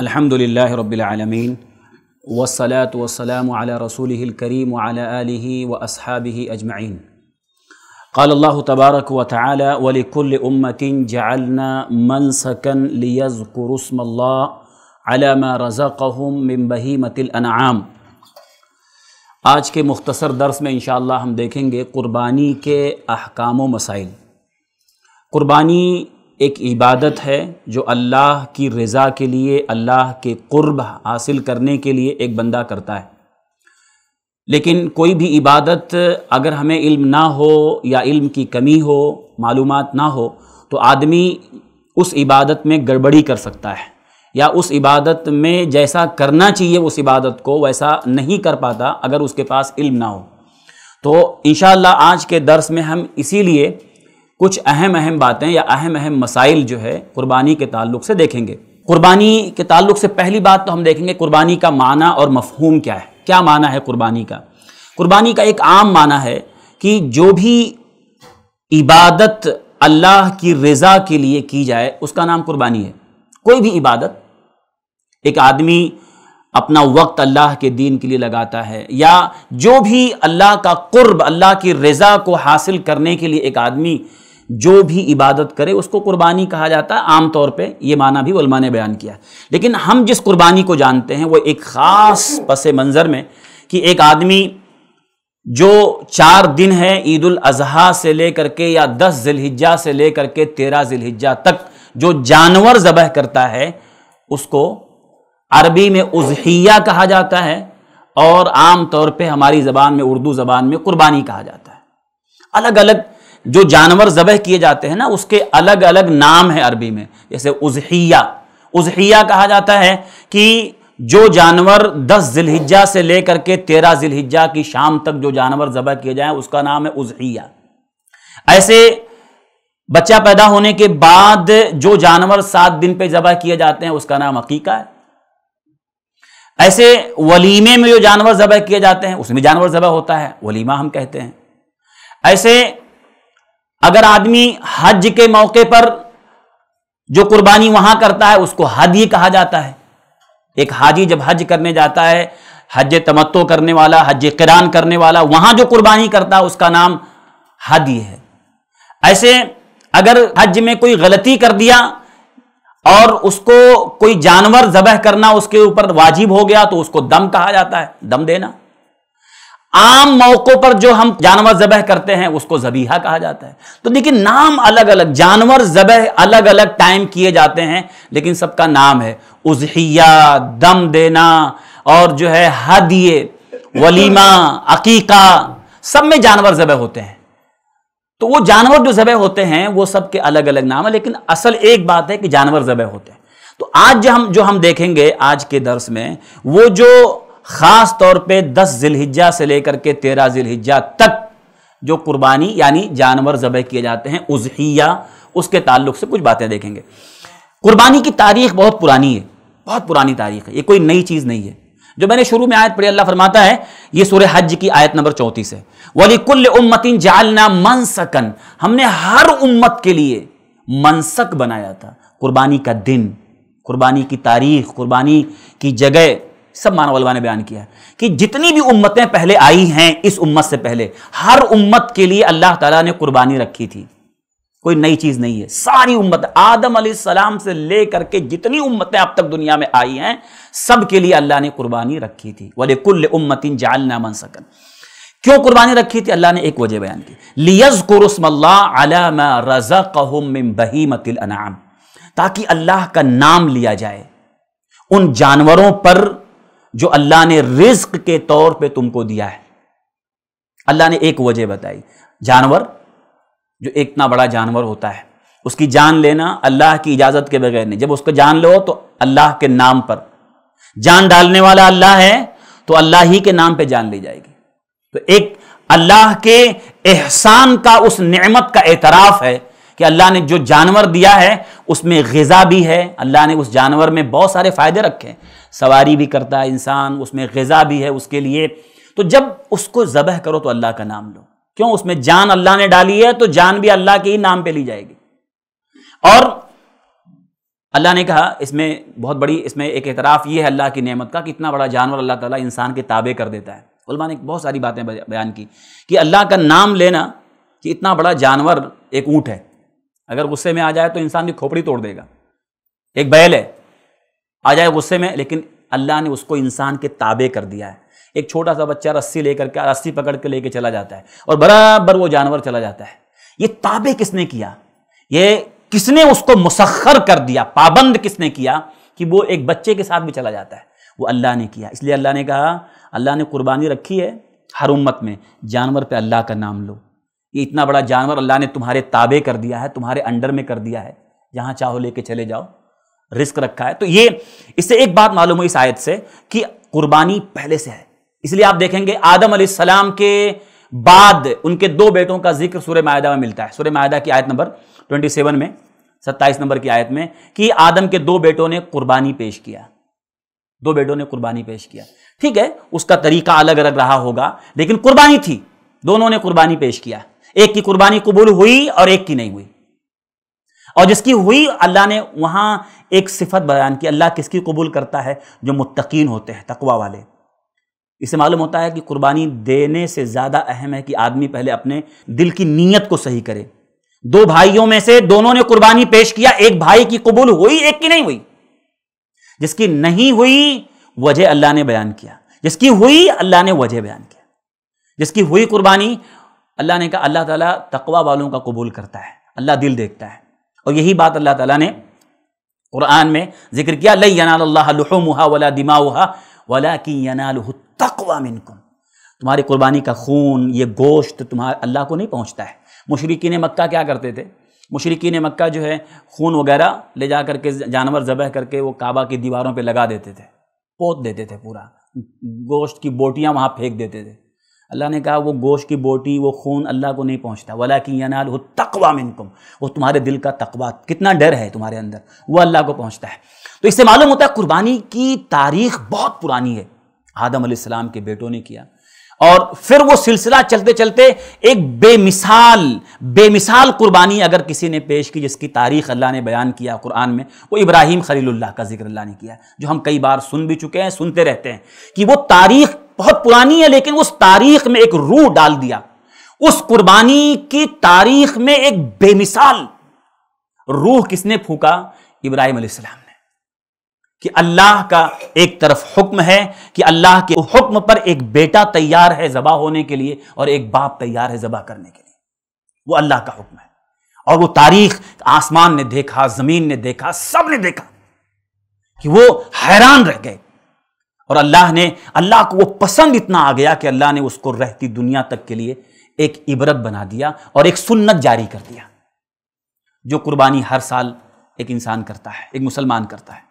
अल्हम्दुलिल्लाह रब्बिल आलमीन वसलात वसलाम अला रसूल करीम वली व असहाबी अजमाइन قال الله تبارك وتعالى ولكل أمة جعلنا منسكا ليذكروا اسم الله على ما رزقهم من بهيمة الأنعام आज के मुख्तसर दर्स में इन हम देखेंगे क़ुरबानी के अहकाम मसाइल क़ुरबानी एक इबादत है जो अल्लाह की रज़ा के लिए अल्लाह के क़ुरब हासिल करने के लिए एक बंदा करता है लेकिन कोई भी इबादत अगर हमें इल्म ना हो या इल्म की कमी हो मालूम ना हो तो आदमी उस इबादत में गड़बड़ी कर सकता है या उस इबादत में जैसा करना चाहिए उस इबादत को वैसा नहीं कर पाता अगर उसके पास इल्म ना हो तो इन आज के दर्स में हम इसीलिए कुछ अहम अहम बातें या अहम अहम मसाइल जो है कुर्बानी के ताल्लुक से देखेंगे कुर्बानी के ताल्लुक से पहली बात तो हम देखेंगे कुर्बानी का माना और मफहूम क्या है क्या माना है कुर्बानी का कुर्बानी का एक आम माना है कि जो भी इबादत अल्लाह की रज़ा के लिए की जाए उसका नाम कुर्बानी है कोई भी इबादत एक आदमी अपना वक्त अल्लाह के दीन के लिए लगाता है या जो भी अल्लाह का कुर्ब अल्लाह की रज़ा को हासिल करने के लिए एक आदमी जो भी इबादत करे उसको कुर्बानी कहा जाता है आमतौर पे ये माना भी वलमा ने बयान किया लेकिन हम जिस कुर्बानी को जानते हैं वो एक ख़ास पस मंज़र में कि एक आदमी जो चार दिन है ईद अजहा से लेकर के या दस जिलहिजा से लेकर के तेरह जिलहिजा तक जो जानवर ज़बह करता है उसको अरबी में उजहिया कहा जाता है और आम तौर पे हमारी ज़बान में उर्दू ज़बान में कुर्बानी कहा जाता है अलग अलग जो जानवर ज़बह किए जाते हैं ना उसके अलग अलग नाम है अरबी में जैसे उजहिया उजहिया कहा जाता है कि जो जानवर दस जिलहिजा से लेकर के तेरह जिलहिजा की शाम तक जो जानवर ज़बह किए जाए उसका नाम है उजहिया ऐसे बच्चा पैदा होने के बाद जो जानवर सात दिन पे जबह किए जाते हैं उसका नाम अकीका है ऐसे वलीमे में जो जानवर जबह किए जाते हैं उसमें जानवर जबह होता है वलीमा हम कहते हैं ऐसे अगर आदमी हज के मौके पर जो कुर्बानी वहां करता है उसको हद ही कहा जाता है एक हाजी जब हज करने जाता है हज तमत्तो करने वाला हज किरान करने वाला वहां जो कुर्बानी करता है उसका नाम हादी है ऐसे अगर हज में कोई गलती कर दिया और उसको कोई जानवर जबह करना उसके ऊपर वाजिब हो गया तो उसको दम कहा जाता है दम देना आम मौकों पर जो हम जानवर जबह करते हैं उसको जबीहा कहा जाता है तो देखिए नाम अलग अलग जानवर जबह अलग अलग टाइम किए जाते हैं लेकिन सबका नाम है उजहिया दम देना और जो है हदिये वलीमा अकीका सब में जानवर जबह होते हैं तो वो जानवर जो जबह होते हैं वो सबके अलग अलग नाम है लेकिन असल एक बात है कि जानवर जबह होते हैं तो आज जो हम जो हम देखेंगे आज के दर्स में वो जो ख़ास तौर पे 10 जिलहिज्जा से लेकर के 13 जिलहिज्जा तक जो कुर्बानी यानी जानवर ज़बह किए जाते हैं उजहिया उसके ताल्लुक से कुछ बातें देखेंगे कुर्बानी की तारीख बहुत पुरानी है बहुत पुरानी तारीख है ये कोई नई चीज़ नहीं है जो मैंने शुरू में आयत पढ़ी अल्लाह फरमाता है ये सुर हज की आयत नंबर चौंतीस है कुल उम्मतिन जालना मनसकन हमने हर उम्मत के लिए मनसक बनाया था कुर्बानी का दिन कुर्बानी की तारीख कुर्बानी की जगह सब मानवलवा ने बयान किया है कि जितनी भी उम्मतें पहले आई हैं इस उम्मत से पहले हर उम्मत के लिए अल्लाह ताला ने कुर्बानी रखी थी कोई नई चीज़ नहीं है सारी उम्मत आदम सलाम से लेकर के जितनी उम्मतें अब तक दुनिया में आई हैं सब के लिए अल्लाह ने कुर्बानी रखी थी वाले कुल जाल जालना मन सकन क्यों कुर्बानी रखी थी अल्लाह ने एक वजह बयान की लियज कुरसमल्लाम ताकि अल्लाह का नाम लिया जाए उन जानवरों पर जो अल्लाह ने रिस्क के तौर पे तुमको दिया है अल्लाह ने एक वजह बताई जानवर जो इतना बड़ा जानवर होता है उसकी जान लेना अल्लाह की इजाज़त के बगैर नहीं जब उसको जान लो तो अल्लाह के नाम पर जान डालने वाला अल्लाह है तो अल्लाह ही के नाम पे जान ली जाएगी तो एक अल्लाह के एहसान का उस नेमत का एतराफ़ है कि अल्लाह ने जो जानवर दिया है उसमें गज़ा भी है अल्लाह ने उस जानवर में बहुत सारे फ़ायदे रखे हैं सवारी भी करता है इंसान उसमें गज़ा भी है उसके लिए तो जब उसको ज़बह करो तो अल्लाह का नाम लो क्यों उसमें जान अल्लाह ने डाली है तो जान भी अल्लाह के ही नाम पे ली जाएगी और अल्लाह ने कहा इसमें बहुत बड़ी इसमें एक एतराफ़ ये है अल्लाह की नेमत का कि इतना बड़ा जानवर अल्लाह ताला इंसान के ताबे कर देता है ने बहुत सारी बातें बयान की कि अल्लाह का नाम लेना कि इतना बड़ा जानवर एक ऊँट है अगर गुस्से में आ जाए तो इंसान की खोपड़ी तोड़ देगा एक बैल है आ जाए गुस्से में लेकिन अल्लाह ने उसको इंसान के ताबे कर दिया है एक छोटा सा बच्चा रस्सी लेकर के रस्सी पकड़ के लेके चला जाता है और बराबर वो जानवर चला जाता है ये ताबे किसने किया ये किसने उसको मुसखर कर दिया पाबंद किसने किया कि वो एक बच्चे के साथ भी चला जाता है वो अल्लाह ने किया इसलिए अल्लाह ने कहा अल्लाह ने कुर्बानी रखी है हर उम्मत में जानवर पे अल्लाह का नाम लो ये इतना बड़ा जानवर अल्लाह ने तुम्हारे ताबे कर दिया है तुम्हारे अंडर में कर दिया है जहाँ चाहो लेके चले जाओ रिस्क रखा है तो ये इससे एक बात मालूम हुई इस आयत से कि कुर्बानी पहले से है इसलिए आप देखेंगे आदम सलाम के बाद उनके दो बेटों का जिक्र सूर्य मायदा में मिलता है सूर्य मायदा की आयत नंबर ट्वेंटी सेवन में सत्ताईस नंबर की आयत में कि आदम के दो बेटों ने कुर्बानी पेश किया दो बेटों ने कुर्बानी पेश किया ठीक है उसका तरीका अलग अलग रहा होगा लेकिन कुर्बानी थी दोनों ने कुर्बानी पेश किया एक की कुर्बानी कबूल हुई और एक की नहीं हुई और जिसकी हुई अल्लाह ने वहाँ एक सिफत बयान की अल्लाह किसकी कबूल करता है जो मुतकीन होते हैं तकवा वाले इसे मालूम होता है कि कुर्बानी देने से ज़्यादा अहम है कि आदमी पहले अपने दिल की नीयत को सही करे दो भाइयों में से दोनों ने कुर्बानी पेश किया एक भाई की कबूल हुई एक की नहीं हुई जिसकी नहीं हुई वजह अल्लाह ने बयान किया जिसकी हुई अल्लाह ने वजह बयान किया जिसकी हुई कुर्बानी अल्लाह ने कहा अल्लाह ताला तकवा वालों का कबूल करता है अल्लाह दिल देखता है और यही बात अल्लाह ताला ने कुरान में जिक्र किया लई यनाल्लाहा वला दिमा वला की तकवा मिनकुम तुम्हारी कुर्बानी का खून ये गोश्त तुम्हारे अल्लाह को नहीं पहुंचता है ने मक्का क्या करते थे ने मक्का जो है खून वगैरह ले जा करके जानवर ज़बह करके वो काबा की दीवारों पर लगा देते थे पोत देते थे पूरा गोश्त की बोटियाँ वहाँ फेंक देते थे अल्लाह ने कहा वो गोश्त की बोटी वो खून अल्लाह को नहीं पहुँचता वाला कि यनाल हो तकवा मिनकुम वो तुम्हारे दिल का तकवा कितना डर है तुम्हारे अंदर वो अल्लाह को पहुँचता है तो इससे मालूम होता है कुर्बानी की तारीख बहुत पुरानी है आदम अलैहिस्सलाम के बेटों ने किया और फिर वो सिलसिला चलते चलते एक बेमिसाल बेमिसाल कुर्बानी अगर किसी ने पेश की जिसकी तारीख अल्लाह ने बयान किया कुरान में वो इब्राहिम खलील्ला का जिक्र अल्लाह ने किया जो हम कई बार सुन भी चुके हैं सुनते रहते हैं कि वो तारीख बहुत पुरानी है लेकिन उस तारीख में एक रूह डाल दिया उस कुर्बानी की तारीख में एक बेमिसाल रूह किसने फूका इब्राहिम अलैहिस्सलाम ने कि अल्लाह का एक तरफ हुक्म है कि अल्लाह के हुक्म पर एक बेटा तैयार है जबा होने के लिए और एक बाप तैयार है जबा करने के लिए वो अल्लाह का हुक्म है और वो तारीख आसमान ने देखा जमीन ने देखा सब ने देखा कि वो हैरान रह गए और अल्लाह ने अल्लाह को वो पसंद इतना आ गया कि अल्लाह ने उसको रहती दुनिया तक के लिए एक इबरत बना दिया और एक सुन्नत जारी कर दिया जो कुर्बानी हर साल एक इंसान करता है एक मुसलमान करता है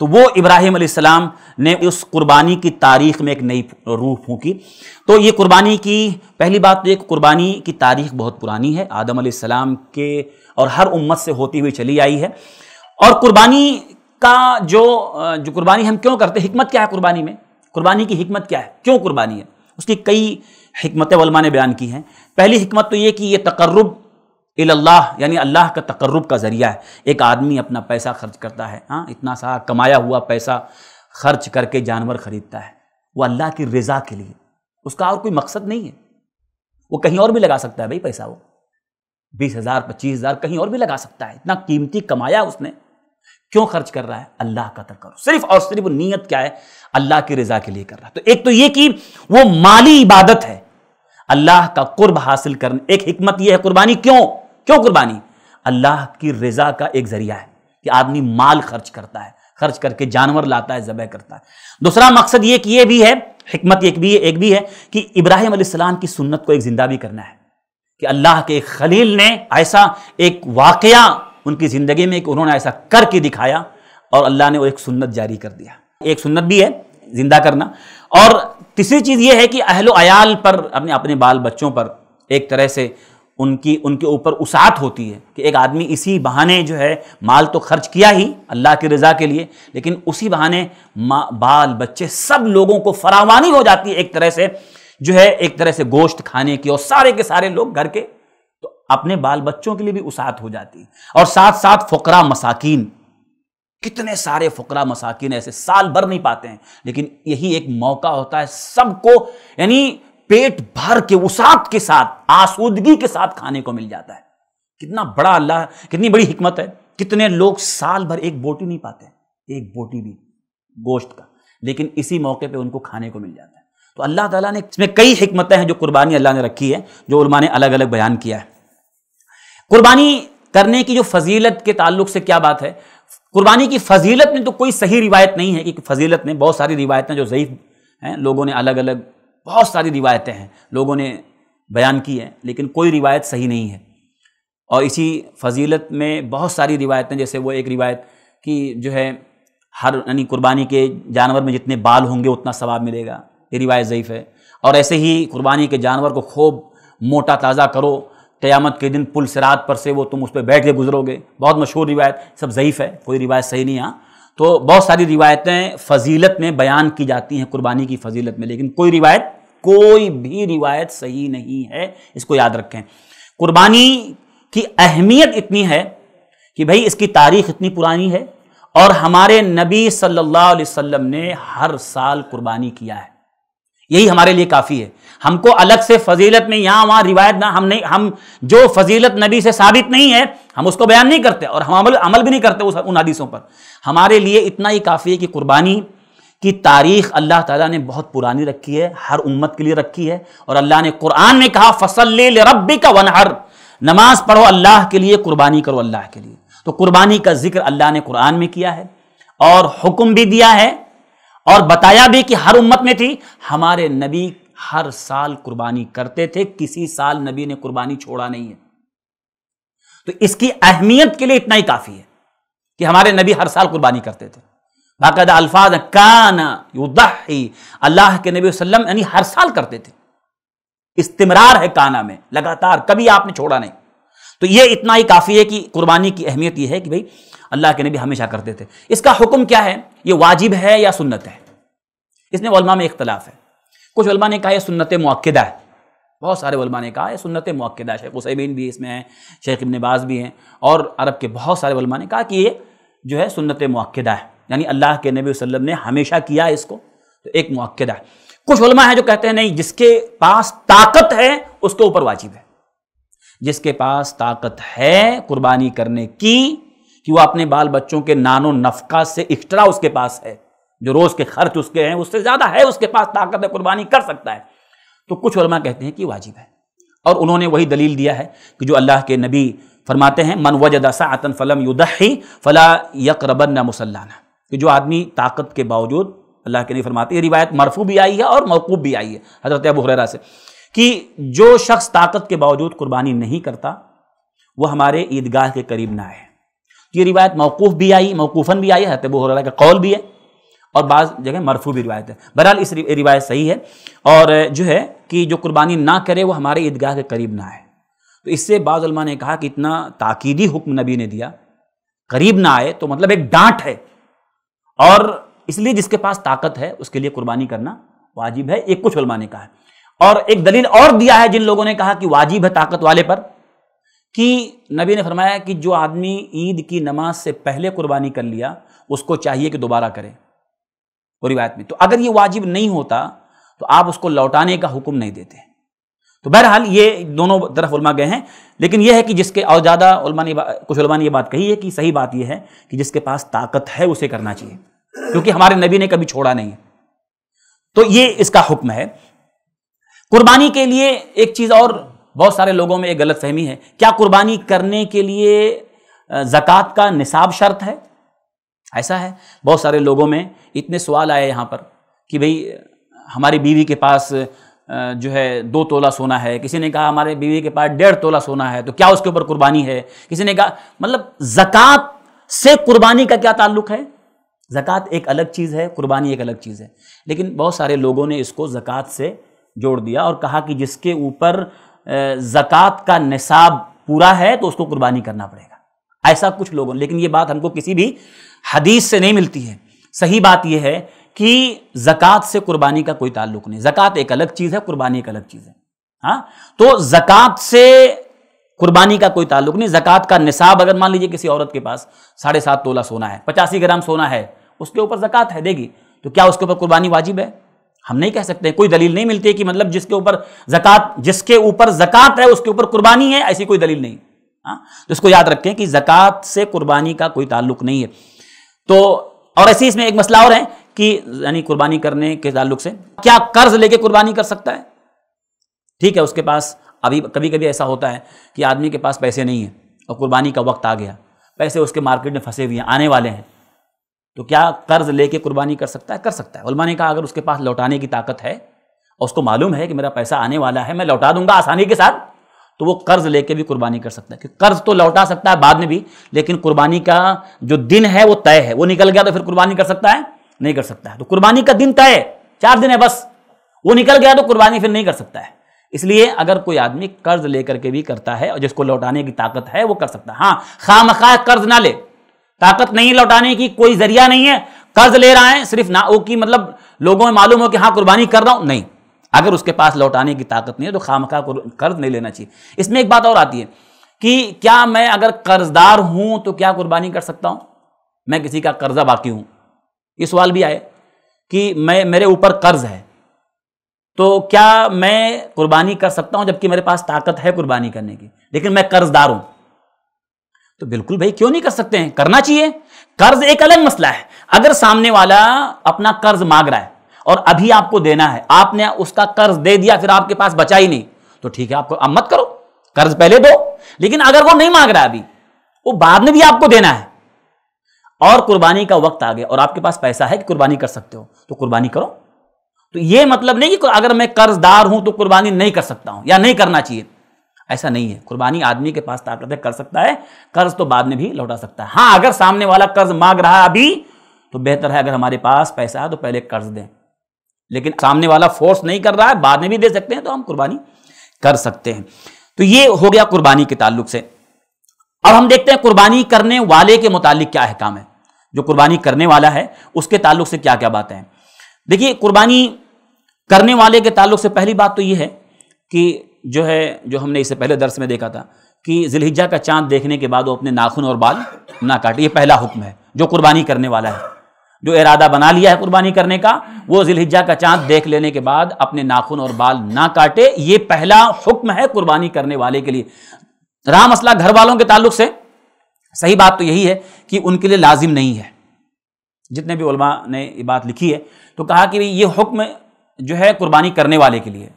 तो वो इब्राहिम अलैहिस्सलाम ने उस कुर्बानी की तारीख में एक नई रूह फूकी तो ये कुर्बानी की पहली बात तो एक कुर्बानी की तारीख बहुत पुरानी है आदम अलैहिस्सलाम के और हर उम्मत से होती हुई चली आई है और कुर्बानी का जो जो कुर्बानी हम क्यों करते हिकमत क्या है कुर्बानी में कुर्बानी की हिकमत क्या है क्यों कुर्बानी है उसकी कई हमतें वलमा ने बयान की हैं पहली हमत तो ये कि ये तकर्रब अल्लाह यानी अल्लाह का तकर्रब का ज़रिया है एक आदमी अपना पैसा खर्च करता है हाँ इतना सा कमाया हुआ पैसा खर्च करके जानवर ख़रीदता है वो अल्लाह की रज़ा के लिए उसका और कोई मकसद नहीं है वो कहीं और भी लगा सकता है भाई पैसा वो बीस हज़ार पच्चीस हज़ार कहीं और भी लगा सकता है इतना कीमती कमाया उसने क्यों खर्च कर रहा है अल्लाह का तक करो सिर्फ और सिर्फ नीयत क्या है अल्लाह की रजा के लिए कर रहा है तो एक तो ये कि वो माली इबादत है अल्लाह का कुर्ब हासिल करने एक हिकमत यह है कुर्बानी क्यों क्यों कुर्बानी अल्लाह की रजा का एक जरिया है कि आदमी माल खर्च करता है खर्च करके जानवर लाता है जबह करता है दूसरा मकसद ये कि ये भी है हिकमत एक भी है एक भी है कि इब्राहिम अलैहिस्सलाम की सुन्नत को एक जिंदा भी करना है कि अल्लाह के खलील ने ऐसा एक वाकया उनकी ज़िंदगी में एक उन्होंने ऐसा करके दिखाया और अल्लाह ने वो एक सुन्नत जारी कर दिया एक सुन्नत भी है ज़िंदा करना और तीसरी चीज़ ये है कि अहलो अयाल पर अपने अपने बाल बच्चों पर एक तरह से उनकी उनके ऊपर उसात होती है कि एक आदमी इसी बहाने जो है माल तो खर्च किया ही अल्लाह की रज़ा के लिए लेकिन उसी बहाने माँ बाल बच्चे सब लोगों को फरावानी हो जाती है एक तरह से जो है एक तरह से गोश्त खाने की और सारे के सारे लोग घर के अपने बाल बच्चों के लिए भी उसात हो जाती और साथ साथ फकरा मसाकिन कितने सारे फकरा मसाकिन ऐसे साल भर नहीं पाते हैं लेकिन यही एक मौका होता है सबको यानी पेट भर के उसात के साथ आसूदगी के साथ खाने को मिल जाता है कितना बड़ा अल्लाह कितनी बड़ी हिकमत है कितने लोग साल भर एक बोटी नहीं पाते एक बोटी भी गोश्त का लेकिन इसी मौके पे उनको खाने को मिल जाता है तो अल्लाह ताला ने इसमें कई हिकमतें हैं जो कुर्बानी अल्लाह ने रखी है जो उल्मा ने अलग अलग बयान किया है कुर्बानी करने की जो फजीलत के ताल्लुक से क्या बात है कुर्बानी की फजीलत में तो कोई सही रिवायत नहीं है कि फजीलत में बहुत सारी रिवायतें जो ज़यीफ़ हैं लोगों ने अलग अलग बहुत सारी रिवायतें हैं लोगों ने बयान की हैं लेकिन कोई रिवायत सही नहीं है और इसी फजीलत में बहुत सारी रिवायतें जैसे वो एक रिवायत कि जो है हर यानी कुर्बानी के जानवर में जितने बाल होंगे उतना सवाब मिलेगा ये रिवायत ज़यीफ़ है और ऐसे ही कुर्बानी के जानवर को खूब मोटा ताज़ा करो क़यामत के दिन पुल सिरात पर से वो तुम उस पर बैठ के गुजरोगे बहुत मशहूर रिवायत सब ज़यीफ़ है कोई रिवायत सही नहीं यहाँ तो बहुत सारी रिवायतें फजीलत में बयान की जाती हैं कुर्बानी की फजीलत में लेकिन कोई रिवायत कोई भी रिवायत सही नहीं है इसको याद रखें कुर्बानी की अहमियत इतनी है कि भाई इसकी तारीख इतनी पुरानी है और हमारे नबी सल्लल्लाहु अलैहि वसल्लम ने हर साल कुर्बानी किया है यही हमारे लिए काफ़ी है हमको अलग से फजीलत में यहाँ वहाँ रिवायत ना हम नहीं हम जो फजीलत नबी से साबित नहीं है हम उसको बयान नहीं करते और हम अमल अमल भी नहीं करते उस उन हदीसों पर हमारे लिए इतना ही काफ़ी है कि कुर्बानी की तारीख अल्लाह ताला ने बहुत पुरानी रखी है हर उम्मत के लिए रखी है और अल्लाह ने कुरान में कहा फसल रब्बी का वनहर नमाज पढ़ो अल्लाह के लिए कुर्बानी करो अल्लाह के लिए तो कुर्बानी का जिक्र अल्लाह ने कुरान में किया है और हुक्म भी दिया है और बताया भी कि हर उम्मत में थी हमारे नबी हर साल कुर्बानी करते थे किसी साल नबी ने कुर्बानी छोड़ा नहीं है तो इसकी अहमियत के लिए इतना ही काफी है कि हमारे नबी हर साल कुर्बानी करते थे बाकायदा अल्फाज कान युद्धाही अल्लाह के नबी वसल्लम यानी हर साल करते थे इस्तेमरार है काना में लगातार कभी आपने छोड़ा नहीं तो ये इतना ही काफ़ी है कि कुर्बानी की अहमियत यह है कि भाई अल्लाह के नबी हमेशा करते थे इसका हुक्म क्या है ये वाजिब है या सुन्नत है इसमें वलमा में इख्तलाफ है कुछ उलमा ने कहा यह सुनत मौक़दा है बहुत सारे वलमा ने कहा यह सुन्नत मौक़दा शेख उसैबीन भी इसमें हैं शेख इबनबाज भी हैं और अरब के बहुत सारे वलमा ने कहा कि ये जो है सुनत मौक़दा है यानी अल्लाह के नबी वसल्लम ने हमेशा किया इसको तो एक मौक़दा है कुछ वलमा है जो कहते हैं नहीं जिसके पास ताकत है उसके ऊपर वाजिब है जिसके पास ताकत है कुर्बानी करने की कि वह अपने बाल बच्चों के नानो नफका से एक्स्ट्रा उसके पास है जो रोज़ के खर्च उसके हैं उससे ज़्यादा है उसके पास ताकत है कुर्बानी कर सकता है तो कुछ उलमा कहते हैं कि वाजिब है और उन्होंने वही दलील दिया है कि जो अल्लाह के नबी फरमाते हैं मन वजदा आतन फलम युदही फला यकरबन मुसल्लाना कि जो आदमी ताकत के बावजूद अल्लाह के नहीं फरमाते ये रिवायत मरफू भी आई है और मौकूफ़ भी आई है हज़रत अबू हुररा से कि जो शख्स ताकत के बावजूद कुर्बानी नहीं करता वह हमारे ईदगाह के करीब ना आए ये रिवायत मौकूफ़ भी आई मौकूफ़न भी आई हज़रत अबू हुररा का कौल भी है और बाज़ जगह मरफू भी रिवायत है बहरहाल इस रिवायत सही है और जो है कि जो कुर्बानी ना करे वो हमारे ईदगाह के करीब ना आए तो इससे बाज़लमा ने कहा कि इतना ताकीदी हुक्म नबी ने दिया करीब ना आए तो मतलब एक डांट है और इसलिए जिसके पास ताकत है उसके लिए कुर्बानी करना वाजिब है एक कुछ उलमा ने कहा है और एक दलील और दिया है जिन लोगों ने कहा कि वाजिब है ताकत वाले पर कि नबी ने फरमाया कि जो आदमी ईद की नमाज से पहले कुर्बानी कर लिया उसको चाहिए कि दोबारा करे वो रिवायत में तो अगर ये वाजिब नहीं होता तो आप उसको लौटाने का हुक्म नहीं देते तो बहरहाल ये दोनों तरफ उलमा गए हैं लेकिन यह है कि जिसके और ज़्यादा ने कुछ ने ये बात कही है कि सही बात यह है कि जिसके पास ताकत है उसे करना चाहिए क्योंकि हमारे नबी ने कभी छोड़ा नहीं तो ये इसका हुक्म है कुर्बानी के लिए एक चीज़ और बहुत सारे लोगों में एक गलत फहमी है क्या कुर्बानी करने के लिए ज़क़़त का निसाब शर्त है ऐसा है बहुत सारे लोगों में इतने सवाल आए यहाँ पर कि भाई हमारी बीवी के पास जो है दो तोला सोना है किसी ने कहा हमारे बीवी के पास डेढ़ तोला सोना है तो क्या उसके ऊपर कुर्बानी है किसी ने कहा मतलब जक़ात से कुर्बानी का क्या ताल्लुक है ज़क़़त एक अलग चीज़ है कुर्बानी एक अलग चीज़ है लेकिन बहुत सारे लोगों ने इसको ज़क़़त से जोड़ दिया और कहा कि जिसके ऊपर ज़क़़त का निसाब पूरा है तो उसको कुर्बानी करना पड़ेगा ऐसा कुछ लोगों लेकिन ये बात हमको किसी भी हदीस से नहीं मिलती है सही बात यह है कि ज़क़़त से कुर्बानी का कोई ताल्लुक नहीं ज़क़़त एक अलग चीज़ है कुर्बानी एक अलग चीज़ है हाँ तो ज़क़़त से कुर्बानी का कोई ताल्लुक नहीं ज़क़़त का निसाब अगर मान लीजिए किसी औरत के पास साढ़े सात तोला सोना है पचासी ग्राम सोना है उसके ऊपर ज़क़़त है देगी तो क्या उसके ऊपर कुर्बानी वाजिब है हम नहीं कह सकते कोई दलील नहीं मिलती है कि मतलब जिसके ऊपर ज़क़़त जिसके ऊपर ज़क़़त है उसके ऊपर कुर्बानी है ऐसी कोई दलील नहीं हाँ तो इसको याद रखें कि ज़क़़त से कुर्बानी का कोई ताल्लुक नहीं है तो और ऐसे इसमें एक मसला और है कि यानी कुर्बानी करने के ताल्लुक से क्या कर्ज लेके कुर्बानी कर सकता है ठीक है उसके पास अभी कभी कभी ऐसा होता है कि आदमी के पास पैसे नहीं है और कुर्बानी का वक्त आ गया पैसे उसके मार्केट में फंसे हुए हैं आने वाले हैं तो क्या कर्ज लेके कुर्बानी कर सकता है कर सकता है उलमा ने कहा अगर उसके पास लौटाने की ताकत है और उसको मालूम है कि मेरा पैसा आने वाला है मैं लौटा दूंगा आसानी के साथ तो वो कर्ज लेके भी कुर्बानी कर सकता है कि कर्ज तो लौटा सकता है बाद में भी लेकिन कुर्बानी का जो दिन है वो तय है वो निकल गया तो फिर कुर्बानी कर सकता है नहीं कर सकता है तो कुर्बानी का दिन तय चार दिन है बस वो निकल गया तो कुर्बानी फिर नहीं कर सकता है इसलिए अगर कोई आदमी कर्ज लेकर के भी करता है और जिसको लौटाने की ताकत है वो कर सकता है हाँ खाम खा कर्ज ना ले ताकत नहीं लौटाने की कोई जरिया नहीं है कर्ज ले रहा है सिर्फ ना ओ की मतलब लोगों में मालूम हो कि हाँ कुर्बानी कर रहा हूं नहीं अगर उसके पास लौटाने की ताकत नहीं है तो खाम को कर्ज नहीं लेना चाहिए इसमें एक बात और आती है कि क्या मैं अगर कर्जदार हूं तो क्या कुर्बानी कर सकता हूं मैं किसी का कर्जा बाकी हूं ये सवाल भी आए कि मैं मेरे ऊपर कर्ज है तो क्या मैं कुर्बानी कर सकता हूं जबकि मेरे पास ताकत है कुर्बानी करने की लेकिन मैं कर्जदार हूं तो बिल्कुल भाई क्यों नहीं कर सकते हैं करना चाहिए कर्ज एक अलग मसला है अगर सामने वाला अपना कर्ज मांग रहा है और अभी आपको देना है आपने उसका कर्ज दे दिया फिर आपके पास बचा ही नहीं तो ठीक है आपको अब मत करो कर्ज पहले दो लेकिन अगर वो नहीं मांग रहा अभी वो बाद में भी आपको देना है और कुर्बानी का वक्त आ गया और आपके पास पैसा है कि कुर्बानी कर सकते हो तो कुर्बानी करो तो ये मतलब नहीं कि अगर मैं कर्जदार हूं तो कुर्बानी नहीं कर सकता हूं या नहीं करना चाहिए ऐसा नहीं है कुर्बानी आदमी के पास ताकत है कर सकता है कर्ज तो बाद में भी लौटा सकता है हाँ अगर सामने वाला कर्ज मांग रहा है अभी तो बेहतर है अगर हमारे पास पैसा है तो पहले कर्ज दें लेकिन सामने वाला फोर्स नहीं कर रहा है बाद में भी दे सकते हैं तो हम कुर्बानी कर सकते हैं तो ये हो गया कुर्बानी के ताल्लुक से अब हम देखते हैं कुर्बानी करने वाले के मुतालिक क्या अहकाम है जो कुर्बानी करने वाला है उसके ताल्लुक से क्या क्या बातें हैं देखिए कुर्बानी करने वाले के ताल्लुक से पहली बात तो ये है कि जो है जो हमने इससे पहले दर्स में देखा था कि जिलहिजा का चांद देखने के बाद वो अपने नाखून और बाल ना काटे ये पहला हुक्म है जो कुर्बानी करने वाला है जो इरादा बना लिया है कुर्बानी करने का वो जिलहिजा का चांद देख लेने के बाद अपने नाखून और बाल ना काटे ये पहला हुक्म है कुर्बानी करने वाले के लिए रहा मसला घर वालों के ताल्लुक से सही बात तो यही है कि उनके लिए लाजिम नहीं है जितने भी उलमा ने ये बात लिखी है तो कहा कि ये हुक्म जो है कुर्बानी करने वाले के लिए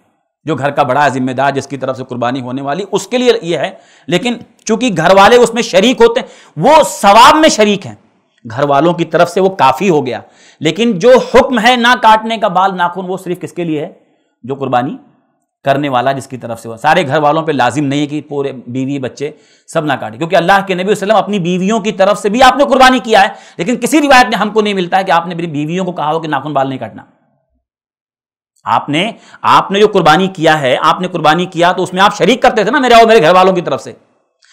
जो घर का बड़ा जिम्मेदार जिसकी तरफ से कुर्बानी होने वाली उसके लिए ये है लेकिन चूंकि घर वाले उसमें शरीक होते हैं वो सवाब में शरीक हैं घर वालों की तरफ से वो काफ़ी हो गया लेकिन जो हुक्म है ना काटने का बाल नाखून वो सिर्फ किसके लिए है जो कुर्बानी करने वाला जिसकी तरफ से वो सारे घर वालों पे लाजिम नहीं है कि पूरे बीवी बच्चे सब ना काटे क्योंकि अल्लाह के नबी वसलम अपनी बीवियों की तरफ से भी आपने कुर्बानी किया है लेकिन किसी रिवायत में हमको नहीं मिलता है कि आपने मेरी बीवियों को कहा हो कि नाखून बाल नहीं काटना आपने आपने जो कुर्बानी किया है आपने कुर्बानी किया तो उसमें आप शरीक करते थे ना मेरे और मेरे घर वालों की तरफ से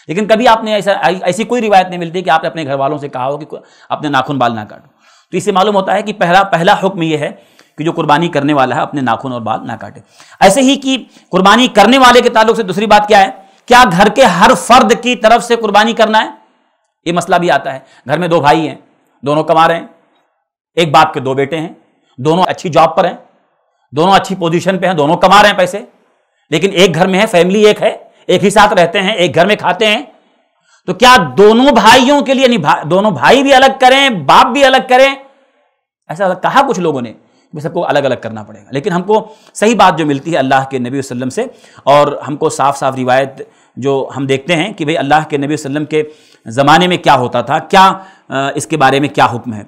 लेकिन कभी आपने ऐसा ऐसी कोई रिवायत नहीं मिलती कि आपने अपने घर वालों से कहा हो कि अपने नाखून बाल ना काटो तो इससे मालूम होता है कि पहला पहला हुक्म यह है कि जो कुर्बानी करने वाला है अपने नाखून और बाल ना काटे ऐसे ही कि कुर्बानी करने वाले के ताल्लुक से दूसरी बात क्या है क्या घर के हर फर्द की तरफ से कुर्बानी करना है ये मसला भी आता है घर में दो भाई हैं दोनों कमा रहे हैं एक बाप के दो बेटे हैं दोनों अच्छी जॉब पर हैं दोनों अच्छी पोजीशन पे हैं दोनों कमा रहे हैं पैसे लेकिन एक घर में है फैमिली एक है एक ही साथ रहते हैं एक घर में खाते हैं तो क्या दोनों भाइयों के लिए नहीं भा, दोनों भाई भी अलग करें बाप भी अलग करें ऐसा कहा कुछ लोगों ने सबको अलग अलग करना पड़ेगा लेकिन हमको सही बात जो मिलती है अल्लाह के नबी वसल्लम से और हमको साफ साफ रिवायत जो हम देखते हैं कि भाई अल्लाह के नबी वसल्लम के ज़माने में क्या होता था क्या इसके बारे में क्या हुक्म है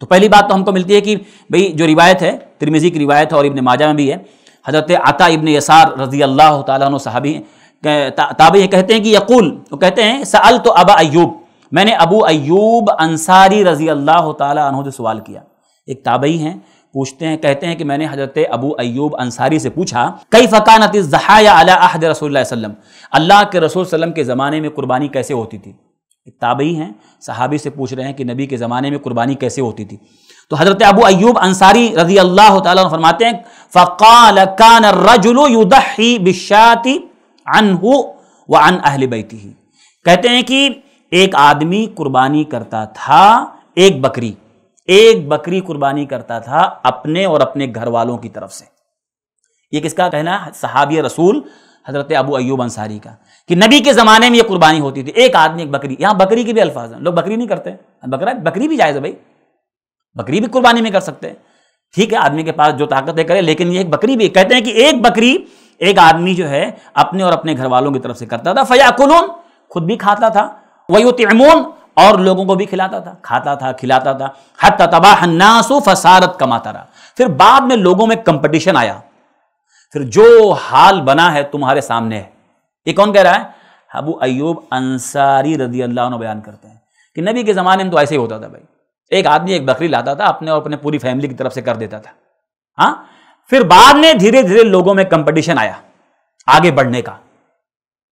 तो पहली बात तो हमको मिलती है कि भाई जो रिवायत है तिरमिजी की रिवायत है और इबन माजा में भी है हज़रत आता इबन यसार रजी अल्लाह तहबी हैं ताबे ये कहते हैं कि यकूल वो कहते हैं सअल तो अबा अयूब मैंने अबू अयूब अंसारी रजी अल्लाह तह से सवाल किया एक ताबई हैं पूछते हैं कहते हैं कि मैंने हजरत अबू अयूब अंसारी से पूछा कई फ़कानत जहाया अला अहद वसम अल्लाह के रसूल वसम के ज़माने में कुर्बानी कैसे होती थी एक ताबई हैं सहाबी से पूछ रहे हैं कि नबी के ज़माने में कुर्बानी कैसे होती थी तो हज़रत अबू अयूब अंसारी रजी अल्लाह तरमाते हैं फ़काल कान रजुल बिशाती अन हो व अन अहल बैती ही कहते हैं कि एक आदमी कुर्बानी करता था एक बकरी एक बकरी कुर्बानी करता था अपने और अपने घर वालों की तरफ से ये किसका कहना सहाबी रसूल हजरत अबू अयूब अंसारी का कि नबी के ज़माने में ये कुर्बानी होती थी एक आदमी एक बकरी यहां बकरी के भी अल्फाज हैं लोग बकरी नहीं करते बकरा बकरी भी जायज़ है भाई बकरी भी कुर्बानी में कर सकते हैं ठीक है आदमी के पास जो ताकत है करे लेकिन ये एक बकरी भी कहते हैं कि एक बकरी एक आदमी जो है अपने और अपने घर वालों की तरफ से करता था फयाकुनून खुद भी खाता था वही होती अमून और लोगों को भी खिलाता था खाता था खिलाता था हद तबाह नासु फसारत कमाता रहा फिर बाद में लोगों में कंपटीशन आया फिर जो हाल बना है तुम्हारे सामने है ये कौन कह रहा है अबू अयूब अंसारी रजी अल्लाह बयान करते हैं कि नबी के ज़माने में तो ऐसे ही होता था भाई एक आदमी एक बकरी लाता था अपने और अपने पूरी फैमिली की तरफ से कर देता था हाँ फिर बाद में धीरे धीरे लोगों में कंपटीशन आया आगे बढ़ने का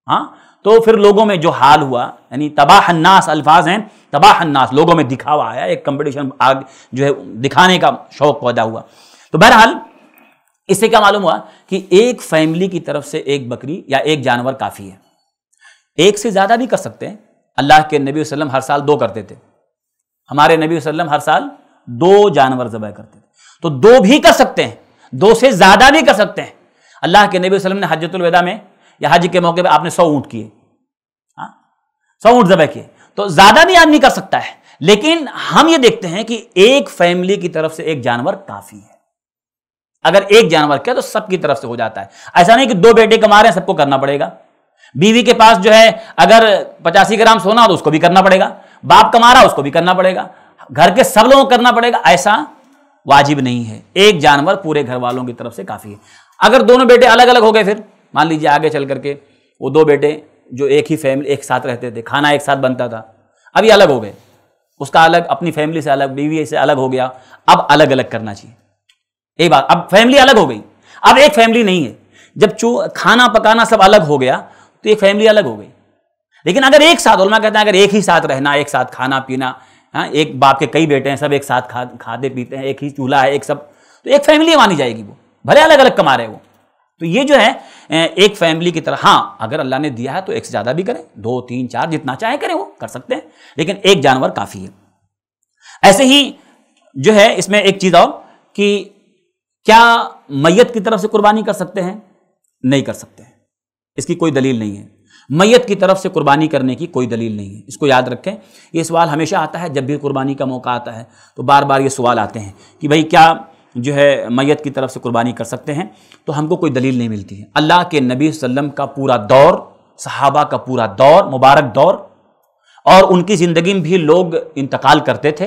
हाँ तो फिर लोगों में जो हाल हुआ यानी तबाहन्नास अल्फाज हैं तबाहन्नास लोगों में दिखावा आया एक कंपटीशन आग जो है दिखाने का शौक पैदा हुआ तो बहरहाल इससे क्या मालूम हुआ कि एक फैमिली की तरफ से एक बकरी या एक जानवर काफ़ी है एक से ज़्यादा भी कर सकते हैं अल्लाह के नबी वसल्लम हर साल दो करते थे हमारे नबी वसल्लम हर साल दो जानवर ज़बह करते थे तो दो भी कर सकते हैं दो से ज़्यादा भी कर सकते हैं अल्लाह के नबी वसलम ने हजरतुलविदा में या हज के मौके पर आपने सौ ऊँट किए हाँ? सौ ऊँट ज़बह किए तो ज़्यादा भी आदमी कर सकता है लेकिन हम ये देखते हैं कि एक फैमिली की तरफ से एक जानवर काफ़ी है अगर एक जानवर क्या तो सबकी तरफ से हो जाता है ऐसा नहीं कि दो बेटे कमा रहे हैं सबको करना पड़ेगा बीवी के पास जो है अगर पचासी ग्राम सोना हो तो उसको भी करना पड़ेगा बाप कमा रहा उसको भी करना पड़ेगा घर के सब लोगों को करना पड़ेगा ऐसा वाजिब नहीं है एक जानवर पूरे घर वालों की तरफ से काफ़ी है अगर दोनों बेटे अलग अलग हो गए फिर मान लीजिए आगे चल करके वो दो बेटे जो एक ही फैमिली एक साथ रहते थे खाना एक साथ बनता था अब ये अलग हो गए उसका अलग अपनी फैमिली से अलग बीवी से अलग हो गया अब अलग अलग करना चाहिए ये बात अब फैमिली अलग हो गई अब एक फैमिली नहीं है जब चू खाना पकाना सब अलग हो गया तो एक फैमिली अलग हो गई लेकिन अगर एक साथ उलमा कहते हैं अगर एक ही साथ रहना एक साथ खाना पीना हाँ एक बाप के कई बेटे हैं सब एक साथ खा खाते पीते हैं एक ही चूल्हा है एक सब तो एक फैमिली मानी जाएगी वो भले अलग अलग कमा रहे हैं वो तो ये जो है एक फैमिली की तरह हाँ अगर अल्लाह ने दिया है तो एक से ज़्यादा भी करें दो तीन चार जितना चाहे करें वो कर सकते हैं लेकिन एक जानवर काफ़ी है ऐसे ही जो है इसमें एक चीज़ और कि क्या मैयत की तरफ से कुर्बानी कर सकते हैं नहीं कर सकते हैं इसकी कोई दलील नहीं है मैयत की तरफ से कुर्बानी करने की कोई दलील नहीं है इसको याद रखें ये सवाल हमेशा आता है जब भी कुर्बानी का मौका आता है तो बार बार ये सवाल आते हैं कि भाई क्या जो है मैयत की तरफ से कुर्बानी कर सकते हैं तो हमको कोई दलील नहीं मिलती है अल्लाह के नबी वसम का पूरा दौर सहाबा का पूरा दौर मुबारक दौर और उनकी ज़िंदगी में भी लोग इंतकाल करते थे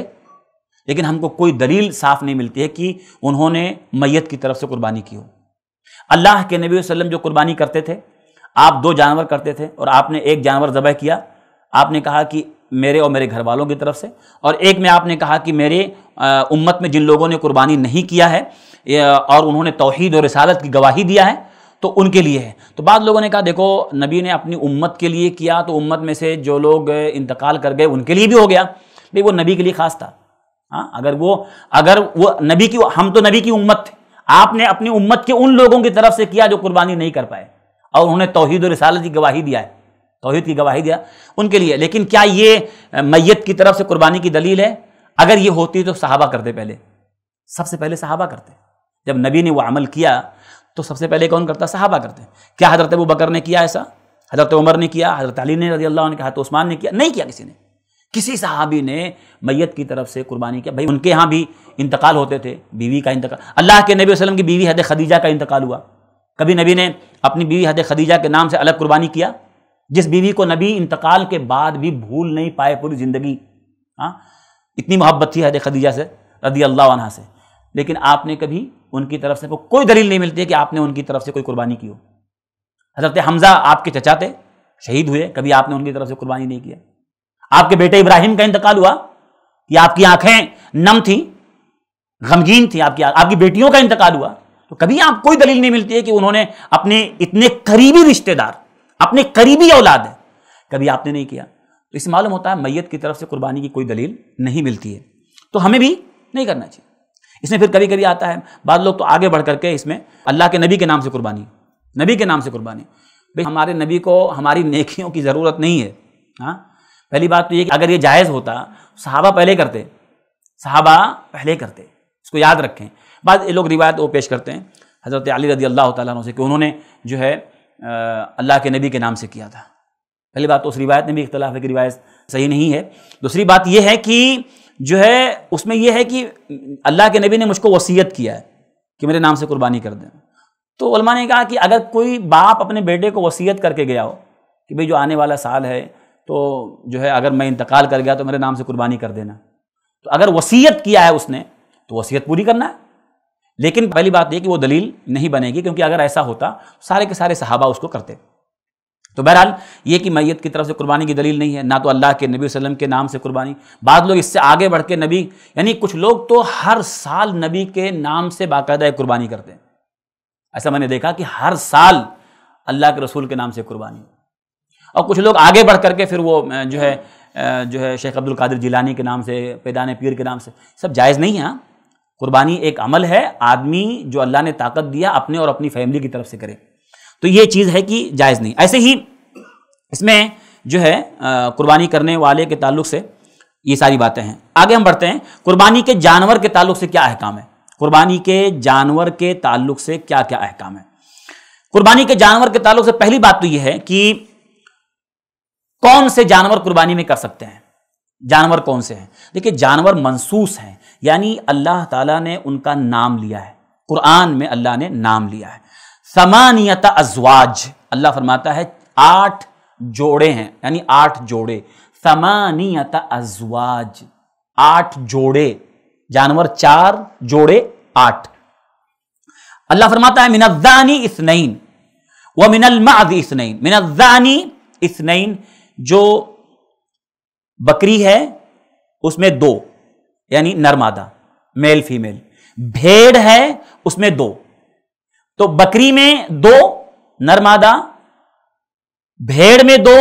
लेकिन हमको कोई दलील साफ नहीं मिलती है कि उन्होंने मैयत की तरफ से कुर्बानी की हो अल्लाह के नबी वसल्लम जो कुर्बानी करते थे आप दो जानवर करते थे और आपने एक जानवर जबह किया आपने कहा कि मेरे और मेरे घर वालों की तरफ से और एक में आपने कहा कि मेरे उम्मत में जिन लोगों ने कुर्बानी नहीं किया है और उन्होंने तोहहीद और रसालत की गवाही दिया है तो उनके लिए है तो बाद लोगों ने कहा देखो नबी ने अपनी उम्मत के लिए किया तो उम्मत में से जो लोग इंतकाल कर गए उनके लिए भी हो गया भाई वो नबी के लिए खास था हाँ अगर वो अगर वो नबी की हम तो नबी की उम्मत थे आपने अपनी उम्मत के उन लोगों की तरफ से किया जो कुर्बानी नहीं कर पाए और उन्हें तोहहीद और रसालत की गवाही दिया है तोहहीद की गवाही दिया उनके लिए लेकिन क्या ये मैत की तरफ से कुर्बानी की दलील है अगर ये होती तो सहाबा करते पहले सबसे पहले सहाबा करते जब नबी ने वो अमल किया तो सबसे पहले कौन करता सहाबा करते क्या हज़रत अबू बकर ने किया ऐसा हज़रत उमर ने किया हज़रत अली ने रजी अल्लाह ने कहा तो उस्मान ने किया नहीं किया किसी ने किसी सहाबी ने मैत की तरफ से कुर्बानी किया भाई उनके यहाँ भी इंतकाल होते थे बीवी का इंतकाल अल्लाह के नबी वसलम की बीवी हद खदीजा का इंतकाल हुआ कभी नबी ने अपनी बीवी हद खदीजा के नाम से अलग कुर्बानी किया जिस बीवी को नबी इंतकाल के बाद भी भूल नहीं पाए पूरी ज़िंदगी हाँ इतनी मोहब्बत थी हद खदीजा से रदी अल्लाह से लेकिन आपने कभी उनकी तरफ से कोई दलील नहीं मिलती है कि आपने उनकी तरफ से कोई कुर्बानी की हो हजरत हमजा आपके चचा थे शहीद हुए कभी आपने उनकी तरफ से कुर्बानी नहीं किया आपके बेटे इब्राहिम का इंतकाल हुआ कि आपकी आंखें नम थी गमगीन थी आपकी आपकी बेटियों का इंतकाल हुआ तो कभी आप कोई दलील नहीं मिलती है कि उन्होंने अपने इतने करीबी रिश्तेदार अपने करीबी औलाद है कभी आपने नहीं किया तो इससे मालूम होता है मैयत की तरफ से कुर्बानी की कोई दलील नहीं मिलती है तो हमें भी नहीं करना चाहिए इसमें फिर कभी कभी आता है बाद लोग तो आगे बढ़ करके इसमें अल्लाह के नबी के नाम से कुर्बानी नबी के नाम से कुर्बानी भाई हमारे नबी को हमारी नेकियों की ज़रूरत नहीं है हाँ पहली बात तो ये कि अगर ये जायज़ होता सहाबा पहले करते सहाबा पहले करते इसको याद रखें बाद ये लोग रिवायत वो पेश करते हैं हज़रत अली रदी अल्लाह तु से कि उन्होंने जो है अल्लाह के नबी के नाम से किया था पहली बात तो उस रिवायत में भी इख्तलाफ है कि रिवायत सही नहीं है दूसरी बात यह है कि जो है उसमें यह है कि अल्लाह के नबी ने मुझको वसीयत किया है कि मेरे नाम से कुर्बानी कर दें तो उलमा ने कहा कि अगर कोई बाप अपने बेटे को वसीयत करके गया हो कि भाई जो आने वाला साल है तो जो है अगर मैं इंतकाल कर गया तो मेरे नाम से कुर्बानी कर देना तो अगर वसीयत किया है उसने तो वसीयत पूरी करना है लेकिन पहली बात तो यह कि वो दलील नहीं बनेगी क्योंकि अगर ऐसा होता सारे के सारे सहाबा उसको करते तो बहरहाल ये कि मैयत की तरफ से कुर्बानी की दलील नहीं है ना तो अल्लाह के नबी वसल्लम के नाम से कुर्बानी बाद लोग इससे आगे बढ़ के नबी यानी कुछ लोग तो हर साल नबी के नाम से बाकायदा कुर्बानी करते हैं ऐसा मैंने देखा कि हर साल अल्लाह के रसूल के नाम से कुर्बानी और कुछ लोग आगे बढ़ करके फिर वो जो है जो है शेख अब्दुल कादिर जिलानी के नाम से पैदान पीर के नाम से सब जायज़ नहीं है हाँ। कुर्बानी एक अमल है आदमी जो अल्लाह ने ताकत दिया अपने और अपनी फैमिली की तरफ से करे तो ये चीज़ है कि जायज़ नहीं ऐसे ही इसमें जो है कुर्बानी करने वाले के ताल्लुक से ये सारी बातें हैं आगे हम बढ़ते हैं कुर्बानी के जानवर के ताल्लुक से क्या अहकाम है कुर्बानी के जानवर के ताल्लुक से क्या क्या अहकाम है कुर्बानी के जानवर के ताल्लुक से पहली बात तो यह है कि कौन से जानवर कुर्बानी में कर सकते हैं जानवर कौन से हैं देखिए जानवर मंसूस हैं यानी अल्लाह ताला ने उनका नाम लिया है कुरान में अल्लाह ने नाम लिया है समानियत अजवाज अल्लाह फरमाता है आठ जोड़े हैं यानी आठ जोड़े समानियत अजवाज आठ जोड़े जानवर चार जोड़े आठ अल्लाह फरमाता है मिनजानी इसनैन व मिनल माजी इसनैन मिनजानी इसनैन जो बकरी है उसमें दो यानी नर्मादा मेल फीमेल भेड़ है उसमें दो तो बकरी में दो नर्मादा भेड़ में दो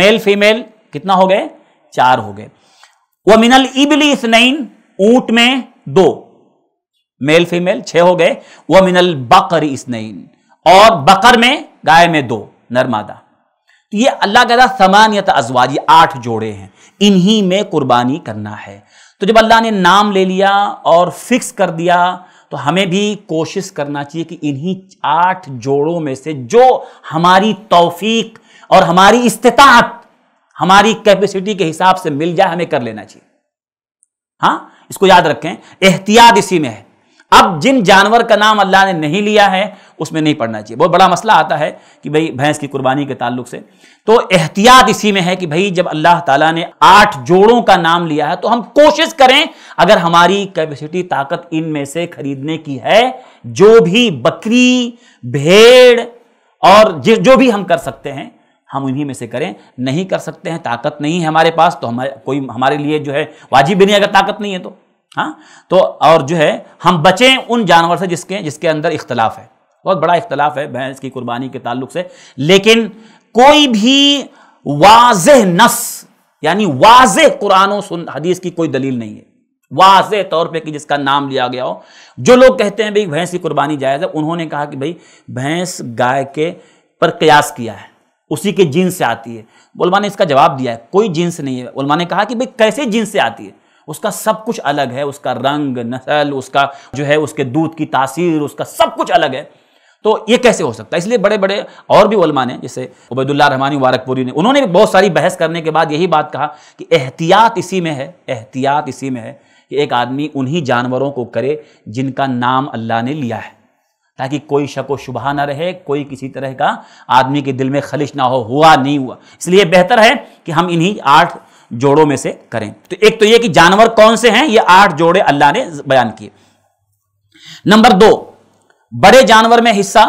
मेल फीमेल कितना हो गए चार हो गए वह मिनल इबली इसनैन ऊंट में दो मेल फीमेल छह हो गए वह मिनल बकर इसनैन और बकर में गाय में दो नर्मादा तो ये अल्लाह कहता समानियत अजवाज आठ जोड़े हैं इन्हीं में कुर्बानी करना है तो जब अल्लाह ने नाम ले लिया और फिक्स कर दिया तो हमें भी कोशिश करना चाहिए कि इन्हीं आठ जोड़ों में से जो हमारी तौफीक और हमारी इस्तात हमारी कैपेसिटी के हिसाब से मिल जाए हमें कर लेना चाहिए हाँ इसको याद रखें एहतियात इसी में है अब जिन जानवर का नाम अल्लाह ने नहीं लिया है उसमें नहीं पढ़ना चाहिए बहुत बड़ा मसला आता है कि भाई भैंस की कुर्बानी के ताल्लुक से तो एहतियात इसी में है कि भाई जब अल्लाह ताला ने आठ जोड़ों का नाम लिया है तो हम कोशिश करें अगर हमारी कैपेसिटी ताकत इनमें से खरीदने की है जो भी बकरी भेड़ और जो भी हम कर सकते हैं हम उन्हीं में से करें नहीं कर सकते हैं ताकत नहीं है हमारे पास तो हमारे कोई हमारे लिए जो है वाजिब भी नहीं अगर ताकत नहीं है तो हाँ तो और जो है हम बचें उन जानवर से जिसके जिसके अंदर इख्तलाफ है बहुत बड़ा इख्तलाफ है भैंस की कुर्बानी के ताल्लुक से लेकिन कोई भी वाज नस यानी वाज कुरान सुन हदीस की कोई दलील नहीं है वाज तौर पे कि जिसका नाम लिया गया हो जो लोग कहते हैं भाई भैंस की कुर्बानी जायज़ है उन्होंने कहा कि भाई भैंस गाय के पर कयास किया है उसी के जीन से आती है उलमा ने इसका जवाब दिया है कोई जींस नहीं है उलमा ने कहा कि भाई कैसे जींस से आती है उसका सब कुछ अलग है उसका रंग नस्ल उसका जो है उसके दूध की तासीर उसका सब कुछ अलग है तो ये कैसे हो सकता है इसलिए बड़े बड़े और भी वलमा ने जैसे उबैदुल्ला रहमानी मुबारकपुरी ने उन्होंने भी बहुत सारी बहस करने के बाद यही बात कहा कि एहतियात इसी में है एहतियात इसी में है कि एक आदमी उन्हीं जानवरों को करे जिनका नाम अल्लाह ने लिया है ताकि कोई शक व शुबहा ना रहे कोई किसी तरह का आदमी के दिल में खलिश ना हो हुआ नहीं हुआ इसलिए बेहतर है कि हम इन्हीं आठ जोड़ों में से करें तो एक तो ये कि जानवर कौन से हैं ये आठ जोड़े अल्लाह ने बयान किए नंबर दो बड़े जानवर में हिस्सा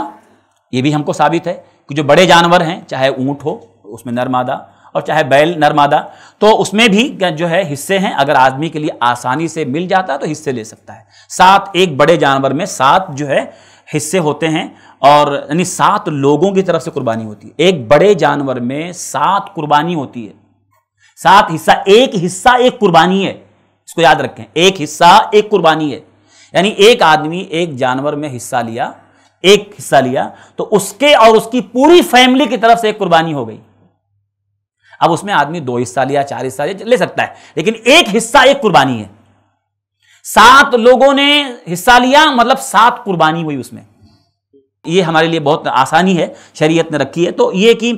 ये भी हमको साबित है कि जो बड़े जानवर हैं चाहे ऊँट हो उसमें नर्मादा और चाहे बैल नर्मादा तो उसमें भी जो है हिस्से हैं अगर आदमी के लिए आसानी से मिल जाता है तो हिस्से ले सकता है सात एक बड़े जानवर में सात जो है हिस्से होते हैं और यानी सात लोगों की तरफ से कुर्बानी होती है एक बड़े जानवर में सात कुर्बानी होती है सात हिस्सा एक हिस्सा एक कुर्बानी है इसको याद रखें एक हिस्सा एक कुर्बानी है यानी एक आदमी एक जानवर में हिस्सा लिया एक हिस्सा लिया तो उसके और उसकी पूरी फैमिली की तरफ से एक कुर्बानी हो गई अब उसमें आदमी दो हिस्सा लिया चार हिस्सा लिया ले सकता है लेकिन एक हिस्सा एक कुर्बानी है सात लोगों ने हिस्सा लिया मतलब सात कुर्बानी हुई उसमें ये हमारे लिए बहुत आसानी है शरीयत ने रखी है तो ये कि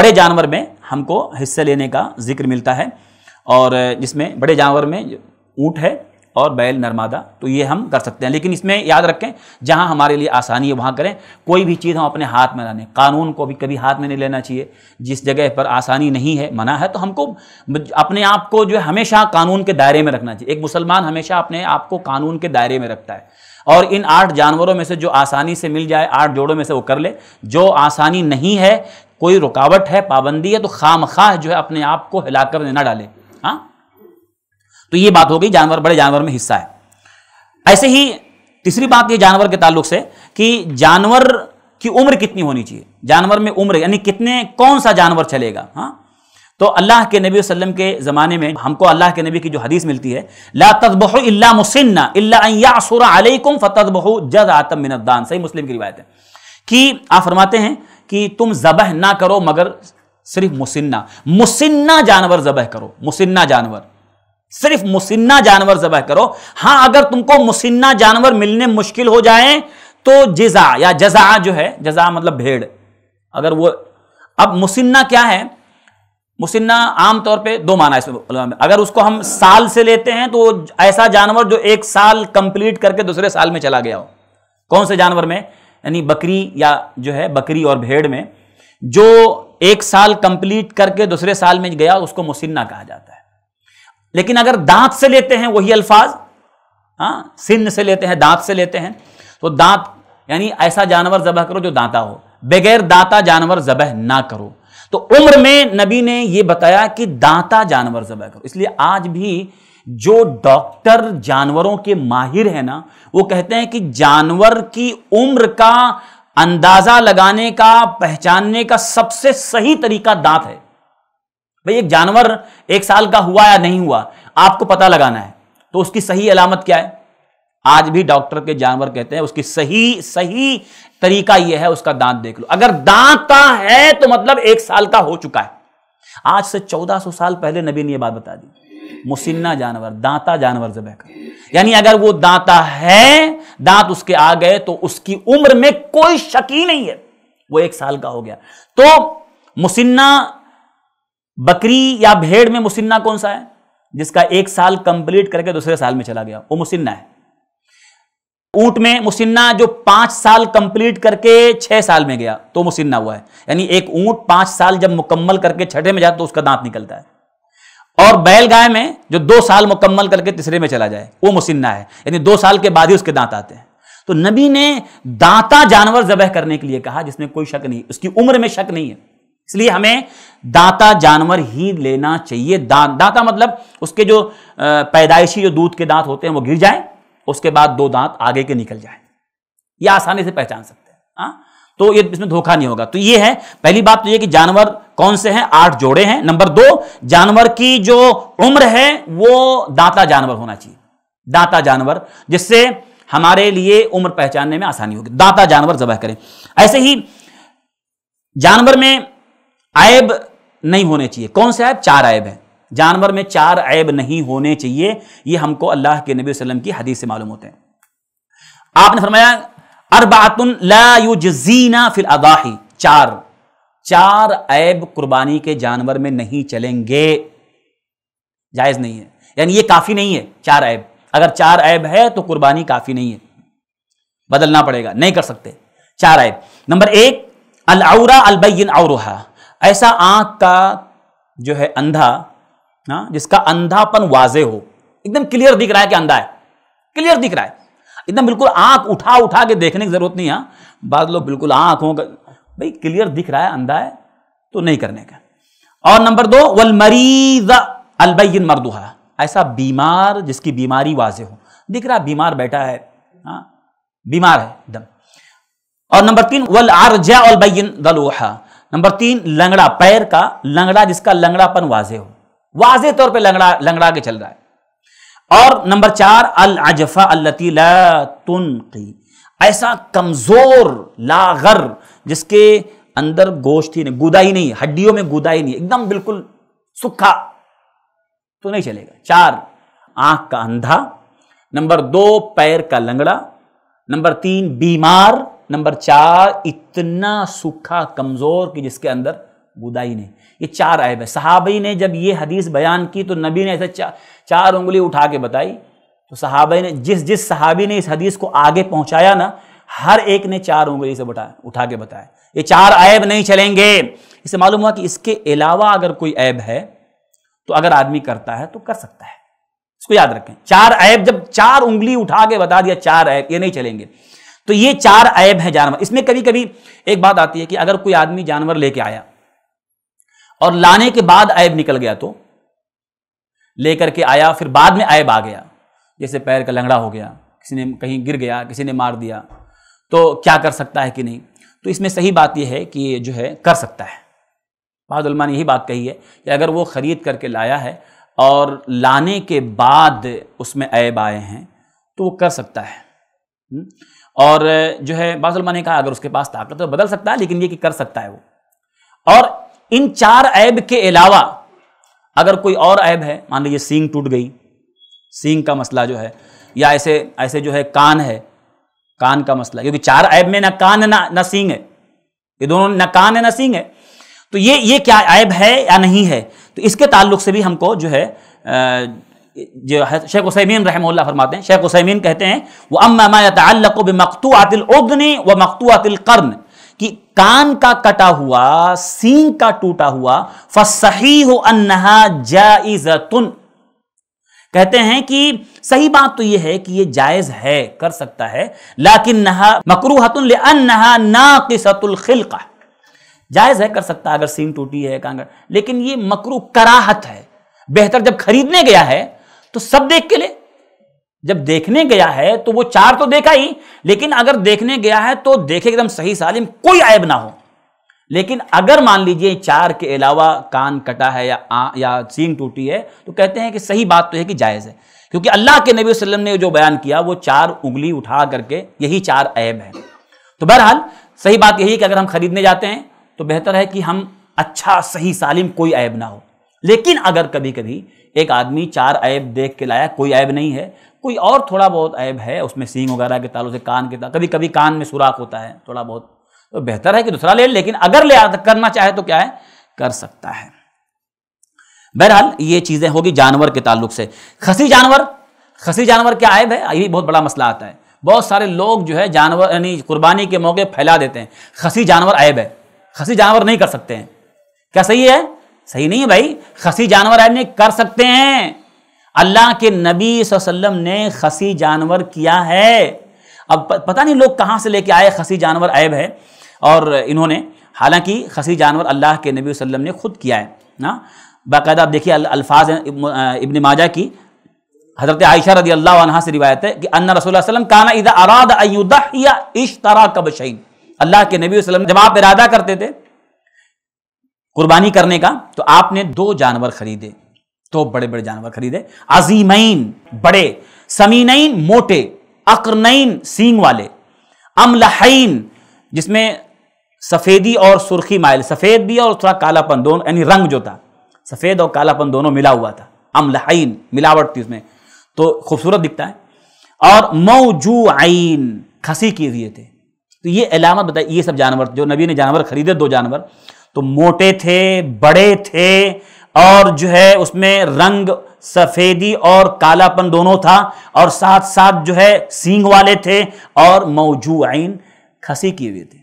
बड़े जानवर में हमको हिस्सा लेने का जिक्र मिलता है और जिसमें बड़े जानवर में ऊँट है और बैल नर्मादा तो ये हम कर सकते हैं लेकिन इसमें याद रखें जहाँ हमारे लिए आसानी है वहाँ करें कोई भी चीज़ हम अपने हाथ में ना लें कानून को भी कभी हाथ में नहीं लेना चाहिए जिस जगह पर आसानी नहीं है मना है तो हमको अपने आप को जो है हमेशा कानून के दायरे में रखना चाहिए एक मुसलमान हमेशा अपने आप को कानून के दायरे में रखता है और इन आठ जानवरों में से जो आसानी से मिल जाए आठ जोड़ों में से वो कर ले जो आसानी नहीं है कोई रुकावट है पाबंदी है तो खाम खाह जो है अपने आप को हिलाकर ना डाले हाँ तो ये बात हो गई जानवर बड़े जानवर में हिस्सा है ऐसे ही तीसरी बात ये जानवर के ताल्लुक से कि जानवर की उम्र कितनी होनी चाहिए जानवर में उम्र यानी कितने कौन सा जानवर चलेगा हाँ तो अल्लाह के नबी वसल्लम के ज़माने में हमको अल्लाह के नबी की जो हदीस मिलती है ला तदबह इल्ला मुसन्ना इल्लासुरा अलैकुम जद आतम मिनदान सही मुस्लिम की रिवायत है कि आप फरमाते हैं कि तुम जबह ना करो मगर सिर्फ मुसिन्ना मुसिन्ना जानवर जबह करो मुसिन्ना जानवर सिर्फ मुसिन्ना जानवर जबह करो हाँ अगर तुमको मुसिन्ना जानवर मिलने मुश्किल हो जाए तो जिजा या जजा जो है जजा मतलब भेड़ अगर वो अब मुसिन्ना क्या है मुसिन्ना आमतौर पे दो माना इसमें अगर उसको हम साल से लेते हैं तो ऐसा जानवर जो एक साल कंप्लीट करके दूसरे साल में चला गया हो कौन से जानवर में यानी बकरी या जो है बकरी और भेड़ में जो एक साल कंप्लीट करके दूसरे साल में गया उसको मुसिन्ना कहा जाता है लेकिन अगर दांत से लेते हैं वही अल्फाज हाँ सिन्न से लेते हैं दांत से लेते हैं तो दांत यानी ऐसा जानवर जबह करो जो दांता हो बगैर दांता जानवर जबह ना करो तो उम्र में नबी ने यह बताया कि दांता जानवर जबह करो इसलिए आज भी जो डॉक्टर जानवरों के माहिर हैं ना वो कहते हैं कि जानवर की उम्र का अंदाजा लगाने का पहचानने का सबसे सही तरीका दांत है भाई एक जानवर एक साल का हुआ या नहीं हुआ आपको पता लगाना है तो उसकी सही अलामत क्या है आज भी डॉक्टर के जानवर कहते हैं उसकी सही सही तरीका यह है उसका दांत देख लो अगर दांत है तो मतलब एक साल का हो चुका है आज से 1400 साल पहले नबी ने यह बात बता दी मुसिन्ना जानवर दांता जानवर जबह का यानी अगर वो दांता है दांत उसके आ गए तो उसकी उम्र में कोई शक ही नहीं है वो एक साल का हो गया तो मुसिन्ना बकरी या भेड़ में मुसिन्ना कौन सा है जिसका एक साल कंप्लीट करके दूसरे साल में चला गया वो मुसिन्ना है ऊंट में मुसिन्ना जो पांच साल कंप्लीट करके छह साल में गया तो मुसिन्ना हुआ है यानी एक ऊंट पांच साल जब मुकम्मल करके छठे में जाता तो उसका दांत निकलता है और बैलगाय में जो दो साल मुकम्मल करके तीसरे में चला जाए वो मुसिन्ना है यानी दो साल के बाद ही उसके दांत आते हैं तो नबी ने दांता जानवर जबह करने के लिए कहा जिसमें कोई शक नहीं उसकी उम्र में शक नहीं है इसलिए हमें दांता जानवर ही लेना चाहिए दांत दांता मतलब उसके जो पैदाइशी जो दूध के दांत होते हैं वो गिर जाए उसके बाद दो दांत आगे के निकल जाए ये आसानी से पहचान सकते हैं हाँ तो ये इसमें धोखा नहीं होगा तो ये है पहली बात तो ये कि जानवर कौन से हैं आठ जोड़े हैं नंबर दो जानवर की जो उम्र है वो दाता जानवर होना चाहिए दाता जानवर जिससे हमारे लिए उम्र पहचानने में आसानी होगी दाता जानवर जबह करें ऐसे ही जानवर में ऐब नहीं होने चाहिए कौन से ऐब चार ऐब है जानवर में चार ऐब नहीं होने चाहिए ये हमको अल्लाह के नबी वसलम की हदीस से मालूम होते हैं आपने फरमाया अरबातुन लायुजीना फिल अदाही चार चार ऐब कुर्बानी के जानवर में नहीं चलेंगे जायज नहीं है यानी ये काफी नहीं है चार ऐब अगर चार ऐब है तो कुर्बानी काफी नहीं है बदलना पड़ेगा नहीं कर सकते चार ऐब नंबर एक अलौरा अलबैन औरहा ऐसा आंख का जो है अंधा ना हाँ, जिसका अंधापन वाजे हो एकदम क्लियर दिख रहा है कि अंधा है क्लियर दिख रहा है एकदम बिल्कुल आंख उठा उठा के देखने की जरूरत नहीं है बाद लोग बिल्कुल आंखों का भाई क्लियर दिख रहा है अंधा है तो नहीं करने का और नंबर दो वल मरीज अलबैन मरदुहा ऐसा बीमार जिसकी बीमारी वाजे हो दिख रहा बीमार बैठा है हाँ बीमार है एकदम और नंबर तीन वल आरजा अलबैन दलोहा नंबर तीन लंगड़ा पैर का लंगड़ा जिसका लंगड़ापन वाजे हो वाजे तौर पे लंगड़ा लंगड़ा के चल रहा है और नंबर चार अल अजफा अल्लती तुनकी ऐसा कमजोर लागर जिसके अंदर गोश्त ही नहीं गुदा ही नहीं हड्डियों में गुदा ही नहीं एकदम बिल्कुल सूखा तो नहीं चलेगा चार आंख का अंधा नंबर दो पैर का लंगड़ा नंबर तीन बीमार नंबर चार इतना सूखा कमजोर कि जिसके अंदर गुदा ही नहीं ये चार ऐब है सहाबई ने जब ये हदीस बयान की तो नबी ने ऐसे चा, चार उंगली उठा के बताई तो सहाबई ने जिस जिस सहाबी ने इस हदीस को आगे पहुंचाया ना हर एक ने चार उंगली से उठा उठा के बताया ये चार ऐब नहीं चलेंगे इससे मालूम हुआ कि इसके अलावा अगर कोई ऐब है तो अगर आदमी करता है तो कर सकता है इसको याद रखें चार ऐब जब चार उंगली उठा के बता दिया चार ऐब ये नहीं चलेंगे तो ये चार ऐब हैं जानवर इसमें कभी कभी एक बात आती है कि अगर कोई आदमी जानवर लेके आया और लाने के बाद ऐब निकल गया तो लेकर के आया फिर बाद में ऐब आ गया जैसे पैर का लंगड़ा हो गया किसी ने कहीं गिर गया किसी ने मार दिया तो क्या कर सकता है कि नहीं तो इसमें सही बात यह है कि जो है कर सकता है बहादुलमा ने यही बात कही है कि अगर वो ख़रीद करके लाया है और लाने के बाद उसमें ऐब आए हैं तो वो कर सकता है हम्म? और जो है बाजुलमा ने कहा अगर उसके पास ताकत है तो बदल सकता है लेकिन ये कि कर सकता है वो और इन चार ऐब के अलावा अगर कोई और ऐब है मान लीजिए सींग टूट गई सींग का मसला जो है या ऐसे ऐसे जो है कान है कान का मसला क्योंकि चार ऐब में ना कान ना ना सींग है ये दोनों ना कान है ना सींग है तो ये ये क्या ऐब है या नहीं है तो इसके ताल्लुक से भी हमको जो है जो है शेख उसैमीन रहम फरमाते हैं शेख उसैमीन कहते हैं वह अम्मा तल्लक मकतू आतिल उदनी व मकतू आतिल कर्न कि कान का कटा हुआ सींग का टूटा हुआ फसही हो अन्हा जाइजतुन कहते हैं कि सही बात तो यह है कि यह जायज है कर सकता है लाकिन नहा हतुल अन्हा नाकिसतुल खिलका जायज है कर सकता है अगर सींग टूटी है कांगड़ लेकिन यह मकरू कराहत है बेहतर जब खरीदने गया है तो सब देख के ले जब देखने गया है तो वो चार तो देखा ही लेकिन अगर देखने गया है तो देखे एकदम सही सालिम कोई आयब ना हो लेकिन अगर मान लीजिए चार के अलावा कान कटा है या आ, या सींग टूटी है तो कहते हैं कि सही बात तो है कि जायज़ है क्योंकि अल्लाह के नबी वसल्लम ने जो बयान किया वो चार उंगली उठा करके यही चार ऐब है तो बहरहाल सही बात यही है कि अगर हम खरीदने जाते हैं तो बेहतर है कि हम अच्छा सही सालिम कोई ऐब ना हो लेकिन अगर कभी कभी एक आदमी चार ऐब देख के लाया कोई ऐब नहीं है कोई और थोड़ा बहुत ऐब है उसमें सींग वगैरह के तालों से कान के तालों कभी कभी कान में सुराख होता है थोड़ा बहुत तो बेहतर है कि दूसरा ले लेकिन अगर ले तो करना चाहे तो क्या है कर सकता है बहरहाल ये चीज़ें होगी जानवर के ताल्लुक से खसी जानवर खसी जानवर क्या ऐब है ये भी बहुत बड़ा मसला आता है बहुत सारे लोग जो है जानवर यानी कुर्बानी के मौके फैला देते हैं खसी जानवर ऐब है खसी जानवर नहीं कर सकते हैं क्या सही है सही नहीं है भाई खसी जानवर आदमी कर सकते हैं अल्लाह के नबी वसल्लम ने खसी जानवर किया है अब पता नहीं लोग कहाँ से लेके आए खसी जानवर ऐब है और इन्होंने हालांकि खसी जानवर अल्लाह के नबी वसल्लम ने खुद किया है ना बाकायदा आप देखिए अल्फाज इब्न माजा की हज़रत आयशा रदी अल्लाह से रिवायत है कि अन्ना रसूल वसलम काना इधा अराद अयुदा या इश्तरा कब शहीद अल्लाह के नबी वसलम जब आप इरादा करते थे कुर्बानी करने का तो आपने दो जानवर खरीदे दो बड़े बड़े जानवर खरीदे अजीमैन बड़े समीनैन मोटे अकरनैन सींग वाले अमलहैन जिसमें सफ़ेदी और सुर्खी माइल सफ़ेद भी और थोड़ा कालापन दोनों यानी रंग जो था सफ़ेद और कालापन दोनों मिला हुआ था अमलहैन मिलावट थी उसमें तो खूबसूरत दिखता है और मौजू आइन खसी किए हुए थे तो ये अलामत बताई ये सब जानवर जो नबी ने जानवर खरीदे दो जानवर तो मोटे थे बड़े थे और जो है उसमें रंग सफेदी और कालापन दोनों था और साथ साथ जो है सींग वाले थे और मौजू आइन खसी किए हुए थे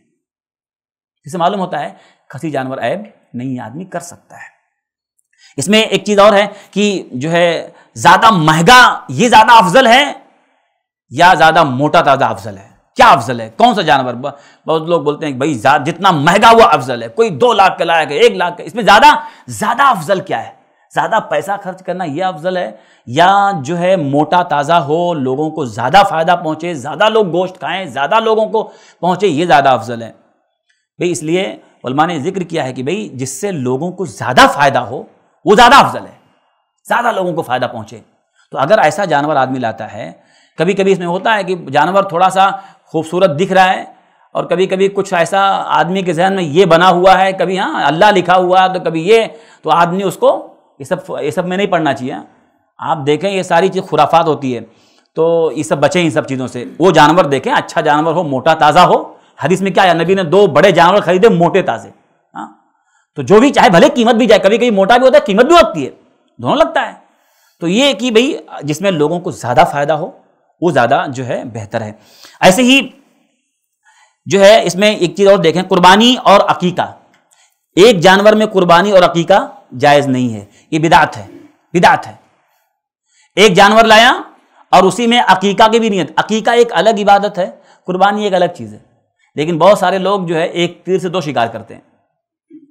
जिसे मालूम होता है खसी जानवर ऐब नहीं आदमी कर सकता है इसमें एक चीज और है कि जो है ज्यादा महंगा ये ज्यादा अफजल है या ज्यादा मोटा ताजा अफजल है क्या अफजल है कौन सा जानवर बहुत लोग बोलते हैं भाई जितना महंगा हुआ अफजल है कोई दो लाख का लायक है एक लाख का इसमें ज़्यादा ज़्यादा अफजल क्या है ज़्यादा पैसा खर्च करना यह अफजल है या जो है मोटा ताज़ा हो लोगों को ज़्यादा फ़ायदा पहुंचे ज़्यादा लोग गोश्त खाएं ज़्यादा लोगों को पहुंचे ये ज़्यादा अफजल है भाई इसलिए उलमा ने जिक्र किया है कि भाई जिससे लोगों को ज़्यादा फ़ायदा हो वो ज़्यादा अफजल है ज़्यादा लोगों को फ़ायदा पहुंचे तो अगर ऐसा जानवर आदमी लाता है कभी कभी इसमें होता है कि जानवर थोड़ा सा खूबसूरत दिख रहा है और कभी कभी कुछ ऐसा आदमी के जहन में ये बना हुआ है कभी हाँ अल्लाह लिखा हुआ है तो कभी ये तो आदमी उसको ये सब ये सब में नहीं पढ़ना चाहिए आप देखें ये सारी चीज़ खुराफात होती है तो ये सब बचें इन सब चीज़ों से वो जानवर देखें अच्छा जानवर हो मोटा ताज़ा हो हदीस में क्या है नबी ने दो बड़े जानवर खरीदे मोटे ताज़े हाँ तो जो भी चाहे भले कीमत भी जाए कभी कभी मोटा भी होता है कीमत भी होती है दोनों लगता है तो ये कि भाई जिसमें लोगों को ज़्यादा फायदा हो वो ज़्यादा जो है बेहतर है ऐसे ही जो है इसमें एक चीज़ और देखें कुर्बानी और अकीका एक जानवर में कुर्बानी और अकीका जायज़ नहीं है ये बिदात है बिदात है एक जानवर लाया और उसी में अकीका की भी नीयत अकीका एक अलग इबादत है कुर्बानी एक अलग चीज़ है लेकिन बहुत सारे लोग जो है एक तीर से दो शिकार करते हैं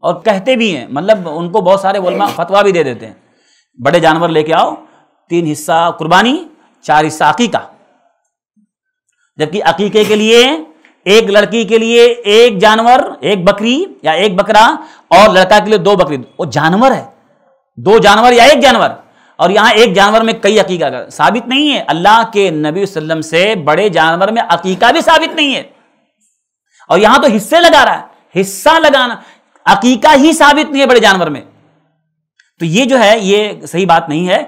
और कहते भी हैं मतलब उनको बहुत सारे वलमा फतवा भी दे देते हैं बड़े जानवर लेके आओ तीन हिस्सा कुर्बानी चार हिस्सा अकीका जबकि अकीके के लिए एक लड़की के लिए एक जानवर एक बकरी या एक बकरा और लड़का के लिए दो बकरी वो जानवर है दो जानवर या एक जानवर और यहां एक जानवर में कई अकीका साबित नहीं है अल्लाह के नबी वसल्लम से बड़े जानवर में अकीका भी साबित नहीं है और यहां तो हिस्से लगा रहा है हिस्सा लगाना अकीका ही साबित नहीं है बड़े जानवर में तो ये जो है ये सही बात नहीं है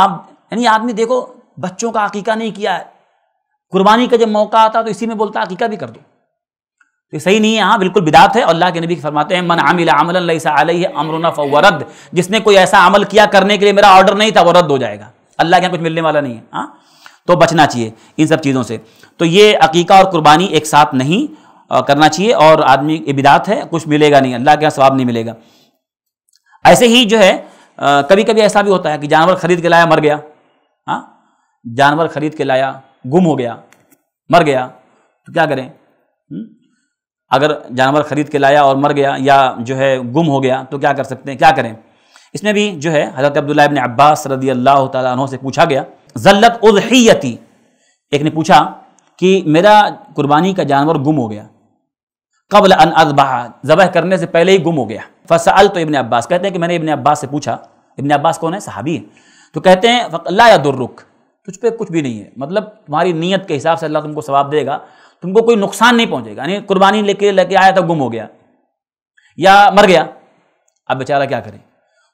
आप यानी आदमी देखो बच्चों का अकीका नहीं किया है कुर्बानी का जब मौका आता तो इसी में बोलता अकीका भी कर दो तो सही नहीं है हाँ बिल्कुल बिदात है अल्लाह के नबी फरमाते हैं मन आमिल अमल है अमरुना फ़रद जिसने कोई ऐसा अमल किया करने के लिए मेरा ऑर्डर नहीं था वो रद्द हो जाएगा अल्लाह के यहाँ कुछ मिलने वाला नहीं है हाँ तो बचना चाहिए इन सब चीज़ों से तो ये अकीका और कुर्बानी एक साथ नहीं करना चाहिए और आदमी बिदात है कुछ मिलेगा नहीं अल्लाह के यहाँ स्वाब नहीं मिलेगा ऐसे ही जो है कभी कभी ऐसा भी होता है कि जानवर खरीद के लाया मर गया हाँ जानवर खरीद के लाया गुम हो गया मर गया तो क्या करें हम्म? अगर जानवर खरीद के लाया और मर गया या जो है गुम हो गया तो क्या कर सकते हैं क्या करें इसमें भी जो है हज़रत अब्दुल्ला इबन अब्बास रदी अल्लाह तु से पूछा गया जल्लत उजहैती एक ने पूछा कि मेरा कुर्बानी का जानवर गुम हो गया कबल अन अजबा ज़बह करने से पहले ही गुम हो गया फ़सल तो इबन अब्बास कहते हैं कि मैंने इबन अब्बास से पूछा इबन अब्बास कौन है सहाबी तो कहते हैं फ़ला या दुर्रुख तुझ पर कुछ भी नहीं है मतलब तुम्हारी नीयत के हिसाब से अल्लाह तुमको सवाब देगा तुमको कोई नुकसान नहीं पहुंचेगा यानी कुर्बानी लेके लेके आया तो गुम हो गया या मर गया अब बेचारा क्या करे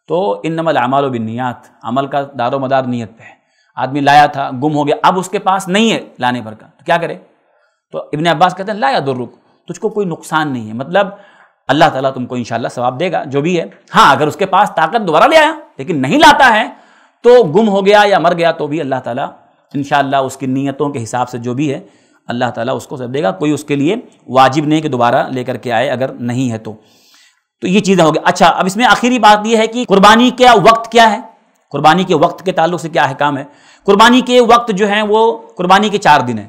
तो इन नमल अमाल बिनियात अमल का दारो मदार नीयत पे है आदमी लाया था गुम हो गया अब उसके पास नहीं है लाने भर का तो क्या करे तो इबन अब्बास कहते हैं लाया दुर्रुक तुझको कोई नुकसान नहीं है मतलब अल्लाह ताला तुमको इंशाल्लाह सवाब देगा जो भी है हाँ अगर उसके पास ताकत दोबारा ले आया लेकिन नहीं लाता है तो गुम हो गया या मर गया तो भी अल्लाह ताला इन उसकी नीयतों के हिसाब से जो भी है अल्लाह ताला उसको सब देगा कोई उसके लिए वाजिब नहीं कि दोबारा लेकर के आए अगर नहीं है तो तो ये चीज़ें होगी अच्छा अब इसमें आखिरी बात यह है कि कुर्बानी का वक्त क्या है कुर्बानी के वक्त के ताल्लुक से क्या अहकाम है कुर्बानी के वक्त जो है वो कुर्बानी के चार दिन है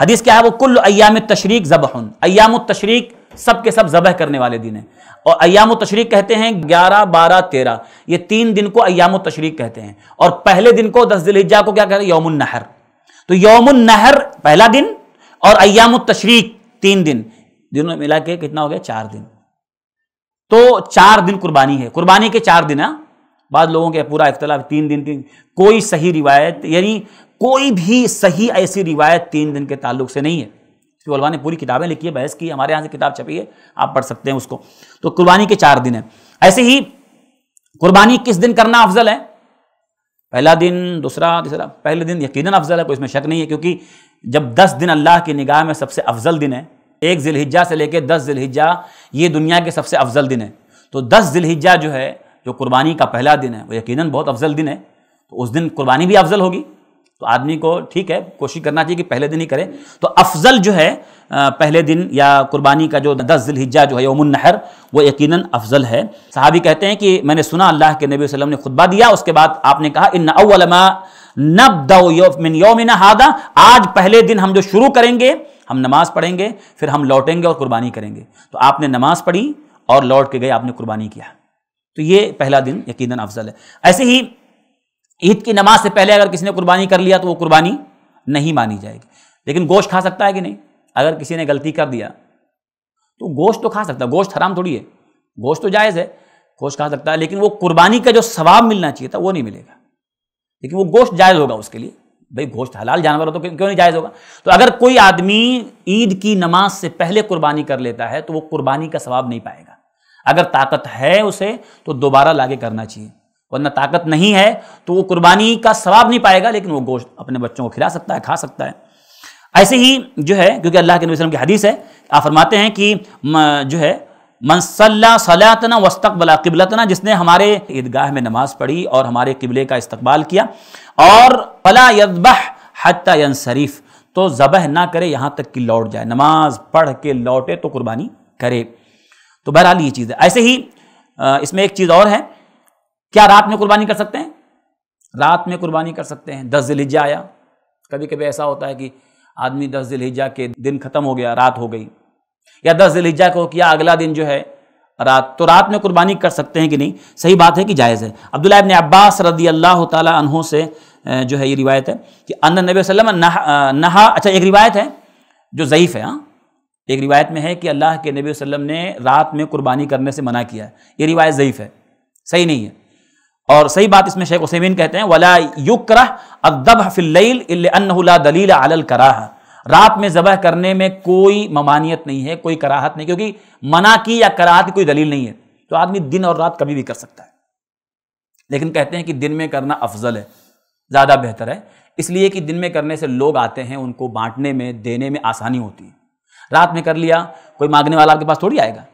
हदीस क्या है वो कुल अयाम तशरीक जबहन अयाम तशरीक सब के सब जबह करने वाले दिन हैं और अयाम तशरीक कहते हैं ग्यारह बारह तेरह ये तीन दिन को अयाम तशरीक कहते हैं और पहले दिन को दस दिलहिजा को क्या कहते हैं यौमुन नहर तो यौमुन नहर पहला दिन और अयाम तशरीक तीन दिन दिनों मिला के कितना हो गया चार दिन तो चार दिन कुर्बानी है कुर्बानी के चार दिन है बाद लोगों के पूरा इख्तलाफ तीन दिन तीन कोई सही रिवायत यानी कोई भी सही ऐसी रिवायत तीन दिन के ताल्लुक से नहीं है इसकी ने पूरी किताबें लिखी है बहस की हमारे यहाँ से किताब छपी है आप पढ़ सकते हैं उसको तो कुर्बानी के चार दिन है ऐसे ही कुर्बानी किस दिन करना अफजल है पहला दिन दूसरा तीसरा पहले दिन यकीनन अफजल है कोई इसमें शक नहीं है क्योंकि जब दस दिन अल्लाह की निगाह में सबसे अफजल दिन है एक जिलहिजा से लेकर दस जिलहिजा ये दुनिया के सबसे अफजल दिन है तो दस जिलहिजा जो है जो कुर्बानी का पहला दिन है वो यकीनन बहुत अफजल दिन है तो उस दिन कुर्बानी भी अफजल होगी तो आदमी को ठीक है कोशिश करना चाहिए कि पहले दिन ही करें तो अफजल जो है पहले दिन या कुर्बानी का जो दस हिज्जा जो है यौमुन नहर वो यकीनन अफजल है साहबी कहते हैं कि मैंने सुना अल्लाह के नबी वसल्लम ने खुतबा दिया उसके बाद आपने कहा इन अवलमा नब मिन हादा आज पहले दिन हम जो शुरू करेंगे हम नमाज़ पढ़ेंगे फिर हम लौटेंगे और कुर्बानी करेंगे तो आपने नमाज़ पढ़ी और लौट के गए आपने कुर्बानी किया तो ये पहला दिन यकीनन अफजल है ऐसे ही ईद की नमाज से पहले अगर किसी ने कुर्बानी कर लिया तो वो कुर्बानी नहीं मानी जाएगी लेकिन गोश्त खा सकता है कि नहीं अगर किसी ने गलती कर दिया तो गोश्त तो खा सकता है गोश्त हराम थोड़ी है गोश्त तो जायज़ है गोश्त खा सकता है लेकिन वो कुर्बानी का जो सवाब मिलना चाहिए था वो नहीं मिलेगा लेकिन वो गोश्त जायज़ होगा उसके लिए भाई गोश्त हलाल जानवर हो तो क्यों नहीं जायज़ होगा तो अगर कोई आदमी ईद की नमाज से पहले कुर्बानी कर लेता है तो वो कुर्बानी का सवाब नहीं पाएगा अगर ताकत है उसे तो दोबारा लागे करना चाहिए वरना ताकत नहीं है तो वो कुर्बानी का सवाब नहीं पाएगा लेकिन वो गोश्त अपने बच्चों को खिला सकता है खा सकता है ऐसे ही जो है क्योंकि अल्लाह के नबी वसल्लम की हदीस है आप फरमाते हैं कि जो है मनसल्ला सलातना वस्तकबला किबलतना जिसने हमारे ईदगाह में नमाज पढ़ी और हमारे किबले का इस्तकबाल किया और फला यदबह हत्ता शरीफ तो ज़बह ना करे यहाँ तक कि लौट जाए नमाज पढ़ के लौटे तो कुर्बानी करे तो बहरहाल ये चीज़ है ऐसे ही इसमें एक चीज़ और है क्या रात में कुर्बानी कर सकते हैं रात में कुर्बानी कर सकते हैं दस हिज्जा आया कभी कभी ऐसा होता है कि आदमी दस हिज्जा के दिन खत्म हो गया रात हो गई या दस हिज्जा को किया अगला दिन जो है रात तो रात में कुर्बानी कर सकते हैं कि नहीं सही बात है कि जायज़ है अब्दुल्ला इबन अब्बास रदी अल्लाह तहों से जो है ये रिवायत है कि अन्न नबी वसलम नहा, अच्छा एक रिवायत है जो ज़यीफ़ है हाँ एक रिवायत में है कि अल्लाह के नबी वसलम ने रात में कुर्बानी करने से मना किया है ये रिवायत ज़यीफ़ है सही नहीं है और सही बात इसमें शेख उसेमिन कहते हैं वला युकर अदब फिल्ला दलील अलल कराह रात में जबह करने में कोई ममानियत नहीं है कोई कराहत नहीं क्योंकि मना की या कराहत की कोई दलील नहीं है तो आदमी दिन और रात कभी भी कर सकता है लेकिन कहते हैं कि दिन में करना अफजल है ज़्यादा बेहतर है इसलिए कि दिन में करने से लोग आते हैं उनको बांटने में देने में आसानी होती है रात में कर लिया कोई मांगने वाला आपके पास थोड़ी आएगा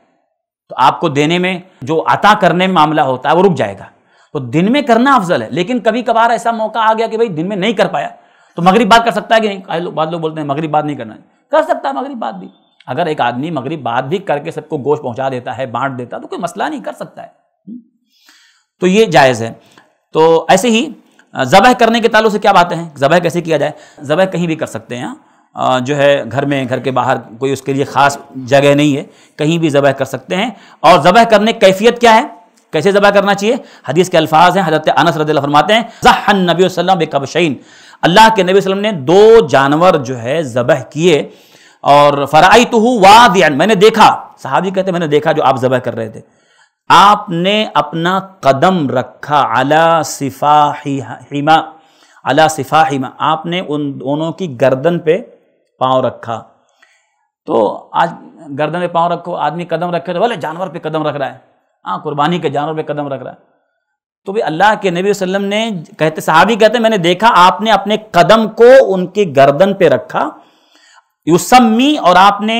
तो आपको देने में जो अता करने में मामला होता है वो रुक जाएगा तो दिन में करना अफजल है लेकिन कभी कभार ऐसा मौका आ गया कि भाई दिन में नहीं कर पाया तो मगरब बात कर सकता है कि नहीं बाद लोग बोलते हैं मगरब बात नहीं करना है कर सकता है मगरब बात भी अगर एक आदमी मगरब बात भी करके सबको गोश्त पहुंचा देता है बांट देता तो कोई मसला नहीं कर सकता है हम्म। तो ये जायज़ है तो ऐसे ही ज़बह करने के तालों से क्या बातें हैं ज़बह कैसे किया जाए ज़बह कहीं भी कर सकते हैं हाँ। जो है घर में घर के बाहर कोई उसके लिए ख़ास जगह नहीं है कहीं भी ज़बह कर सकते हैं और ज़बह करने कैफियत क्या है कैसे ज़बा करना चाहिए हदीस के अल्फाज हैं हजरत अनस रद फरमाते हैं जहन नबी वसलम बेकबशीन अल्लाह के नबी वसलम ने दो जानवर जो है ज़बह किए और फ़राई तो वादियन मैंने देखा साहब जी कहते मैंने देखा जो आप ज़बह कर रहे थे आपने अपना कदम रखा अला सिफाहिमा अला सिफाहिमा आपने उन दोनों की गर्दन पे पाँव रखा तो आज गर्दन पे पाँव रखो आदमी कदम रखे तो बोले जानवर पे कदम रख रहा है हाँ कुर्बानी के जानवर पर कदम रख रहा है तो भाई अल्लाह के नबी वसल्लम ने कहते साहबी कहते मैंने देखा आपने अपने कदम को उनके गर्दन पर रखा युसम्मी और आपने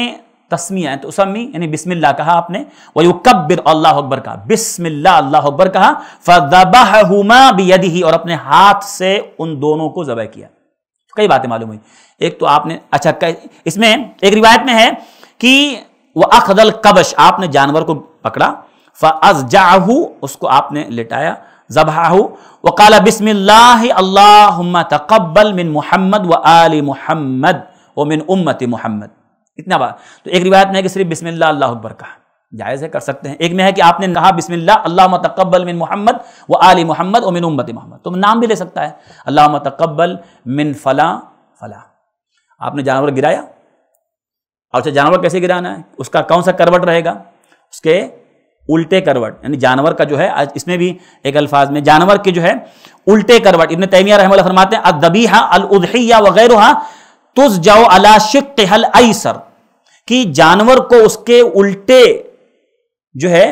तस्मिया तो उसम्मी यानी बिस्मिल्लाह कहा आपने वह युकबिर अल्लाह अकबर कहा बिस्मिल्लाह अल्लाह अकबर कहा फदबहुमा बियदिही और अपने हाथ से उन दोनों को जबह किया कई बातें मालूम हुई एक तो आपने अच्छा इसमें एक रिवायत में है कि वह अखदल कबश आपने जानवर को पकड़ा फ़ाजाहू उसको आपने लिटाया जबहाहू व काला बिस्मिल्ला तकबल मिन मोहम्मद व आल मोहम्मद व मिन उम्मत मोहम्मद इतना बात तो एक रिवायत में है कि सिर्फ बिस्मिल्ला अल्लाह अकबर का जायज़ है कर सकते हैं एक में है कि आपने कहा बिस्मिल्ला अल्लाह मिन मोहम्मद व आल मोहम्मद व मिन उम्मत मोहम्मद तो नाम भी ले सकता है अल्लाह तकबल मिन फ़ला फ़ला आपने जानवर गिराया और उसे जानवर कैसे गिराना है उसका कौन सा करवट रहेगा उसके उल्टे करवट यानी जानवर का जो है इसमें भी एक अल्फाज में जानवर के जो है उल्टे करवट इबन तैमिया रहम फरमाते हैं अदबी हा अदबीहा अलउदहिया वगैरह तुज जाओ अला शिकल सर कि जानवर को उसके उल्टे जो है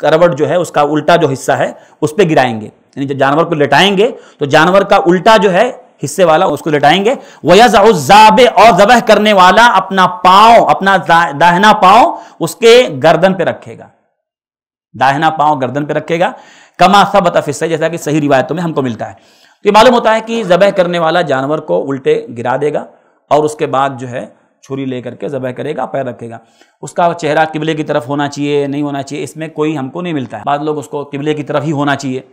करवट जो है उसका उल्टा जो हिस्सा है उस पर गिराएंगे यानी जब जानवर को लेटाएंगे तो जानवर का उल्टा जो है हिस्से वाला उसको लेटाएंगे वजाबे और जबह करने वाला अपना पाँव अपना दाहना पाँव उसके गर्दन पे रखेगा दाहिना पांव गर्दन पे रखेगा कमा सब फिस्से जैसा कि सही रिवायतों में हमको मिलता है तो ये मालूम होता है कि जबह करने वाला जानवर को उल्टे गिरा देगा और उसके बाद जो है छुरी लेकर के जबह करेगा पैर रखेगा उसका चेहरा किबले की तरफ होना चाहिए नहीं होना चाहिए इसमें कोई हमको नहीं मिलता है बाद लोग उसको किबले की तरफ ही होना चाहिए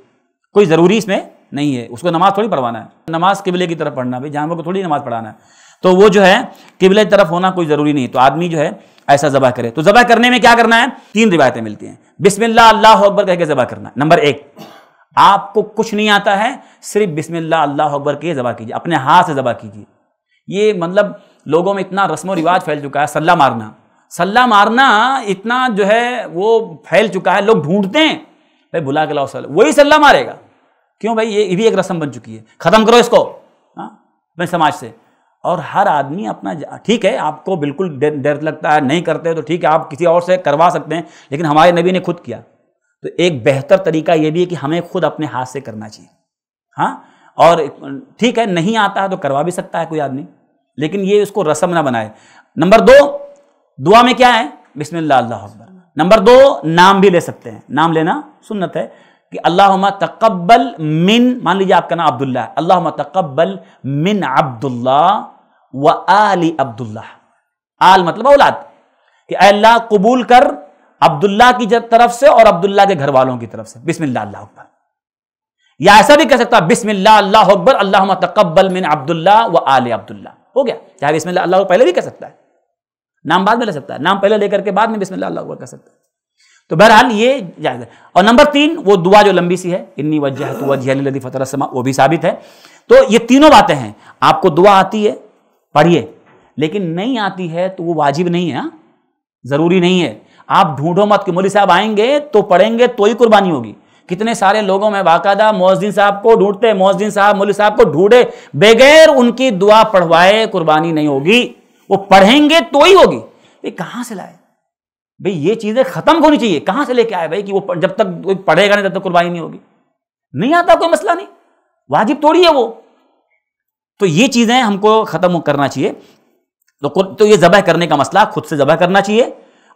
कोई ज़रूरी इसमें नहीं है उसको नमाज थोड़ी पढ़वाना है नमाज किबले की तरफ पढ़ना भाई जानवर को थोड़ी नमाज पढ़ाना है तो वो जो है किबले की तरफ होना कोई ज़रूरी नहीं तो आदमी जो है ऐसा जबह करे तो जबह करने में क्या करना है तीन रिवायतें मिलती हैं बिस्मिल्ला अल्लाह अकबर कह के जबा करना नंबर एक आपको कुछ नहीं आता है सिर्फ बिस्मिल्ला अल्लाह अकबर के जबा कीजिए अपने हाथ से जबह कीजिए ये मतलब लोगों में इतना रस्म रिवाज फैल चुका है सल्ला मारना सल्ला मारना इतना जो है वो फैल चुका है लोग ढूंढते हैं भाई बुला के लाओ सल वही सल्ला मारेगा क्यों भाई ये भी एक रस्म बन चुकी है ख़त्म करो इसको हाँ अपने समाज से और हर आदमी अपना ठीक है आपको बिल्कुल डर लगता है नहीं करते तो ठीक है आप किसी और से करवा सकते हैं लेकिन हमारे नबी ने खुद किया तो एक बेहतर तरीका ये भी है कि हमें खुद अपने हाथ से करना चाहिए हाँ और ठीक है नहीं आता है तो करवा भी सकता है कोई आदमी लेकिन ये उसको रसम ना बनाए नंबर दो दुआ में क्या है बिस्मिल्लाह अल्लाह अकबर नंबर दो नाम भी ले सकते हैं नाम लेना सुन्नत है कि अल्लाह तकबल मिन मान लीजिए आपका नाम अब्दुल्ला है अल्लाह तकब्बल मिन अब्दुल्ला व आली अब्दुल्ला आल मतलब औलाद कि अल्लाह कबूल कर अब्दुल्ला की तरफ से और अब्दुल्ला के घर वालों की तरफ से बिस्मिल्लाह अल्लाह अकबर या ऐसा भी कह सकता है बिस्मिल्लाह अल्लाह अकबर अल्लाह तकबल मिन अब्दुल्ला व आल अब्दुल्ला हो गया चाहे बिस्मिल्लाह अल्लाह पहले भी कह सकता है नाम बाद में ले सकता है नाम पहले लेकर के बाद में बिस्मिल्लाह अल्लाह अकबर कह सकता है तो बहरहाल ये जायज और नंबर तीन वो दुआ जो लंबी सी है इन्नी वजह तो वजह वो भी साबित है तो ये तीनों बातें हैं आपको दुआ आती है पढ़िए लेकिन नहीं आती है तो वो वाजिब नहीं है हाँ? ज़रूरी नहीं है आप ढूंढो मत कि मोली साहब आएंगे तो पढ़ेंगे तो ही कुर्बानी होगी कितने सारे लोगों में बाकायदा मोहसिन साहब को ढूंढते मोहसिन साहब मौली साहब को ढूंढे बगैर उनकी दुआ पढ़वाए कुर्बानी नहीं होगी वो पढ़ेंगे तो ही होगी कहां से लाए भाई ये चीज़ें ख़त्म होनी चाहिए कहां से लेके आए भाई कि वो जब तक पढ़ेगा नहीं तब तक कुर्बानी नहीं होगी नहीं आता कोई मसला नहीं वाजिब तोड़िए वो तो ये चीज़ें हमको ख़त्म करना चाहिए तो तो ये ज़बह करने का मसला खुद से ज़बह करना चाहिए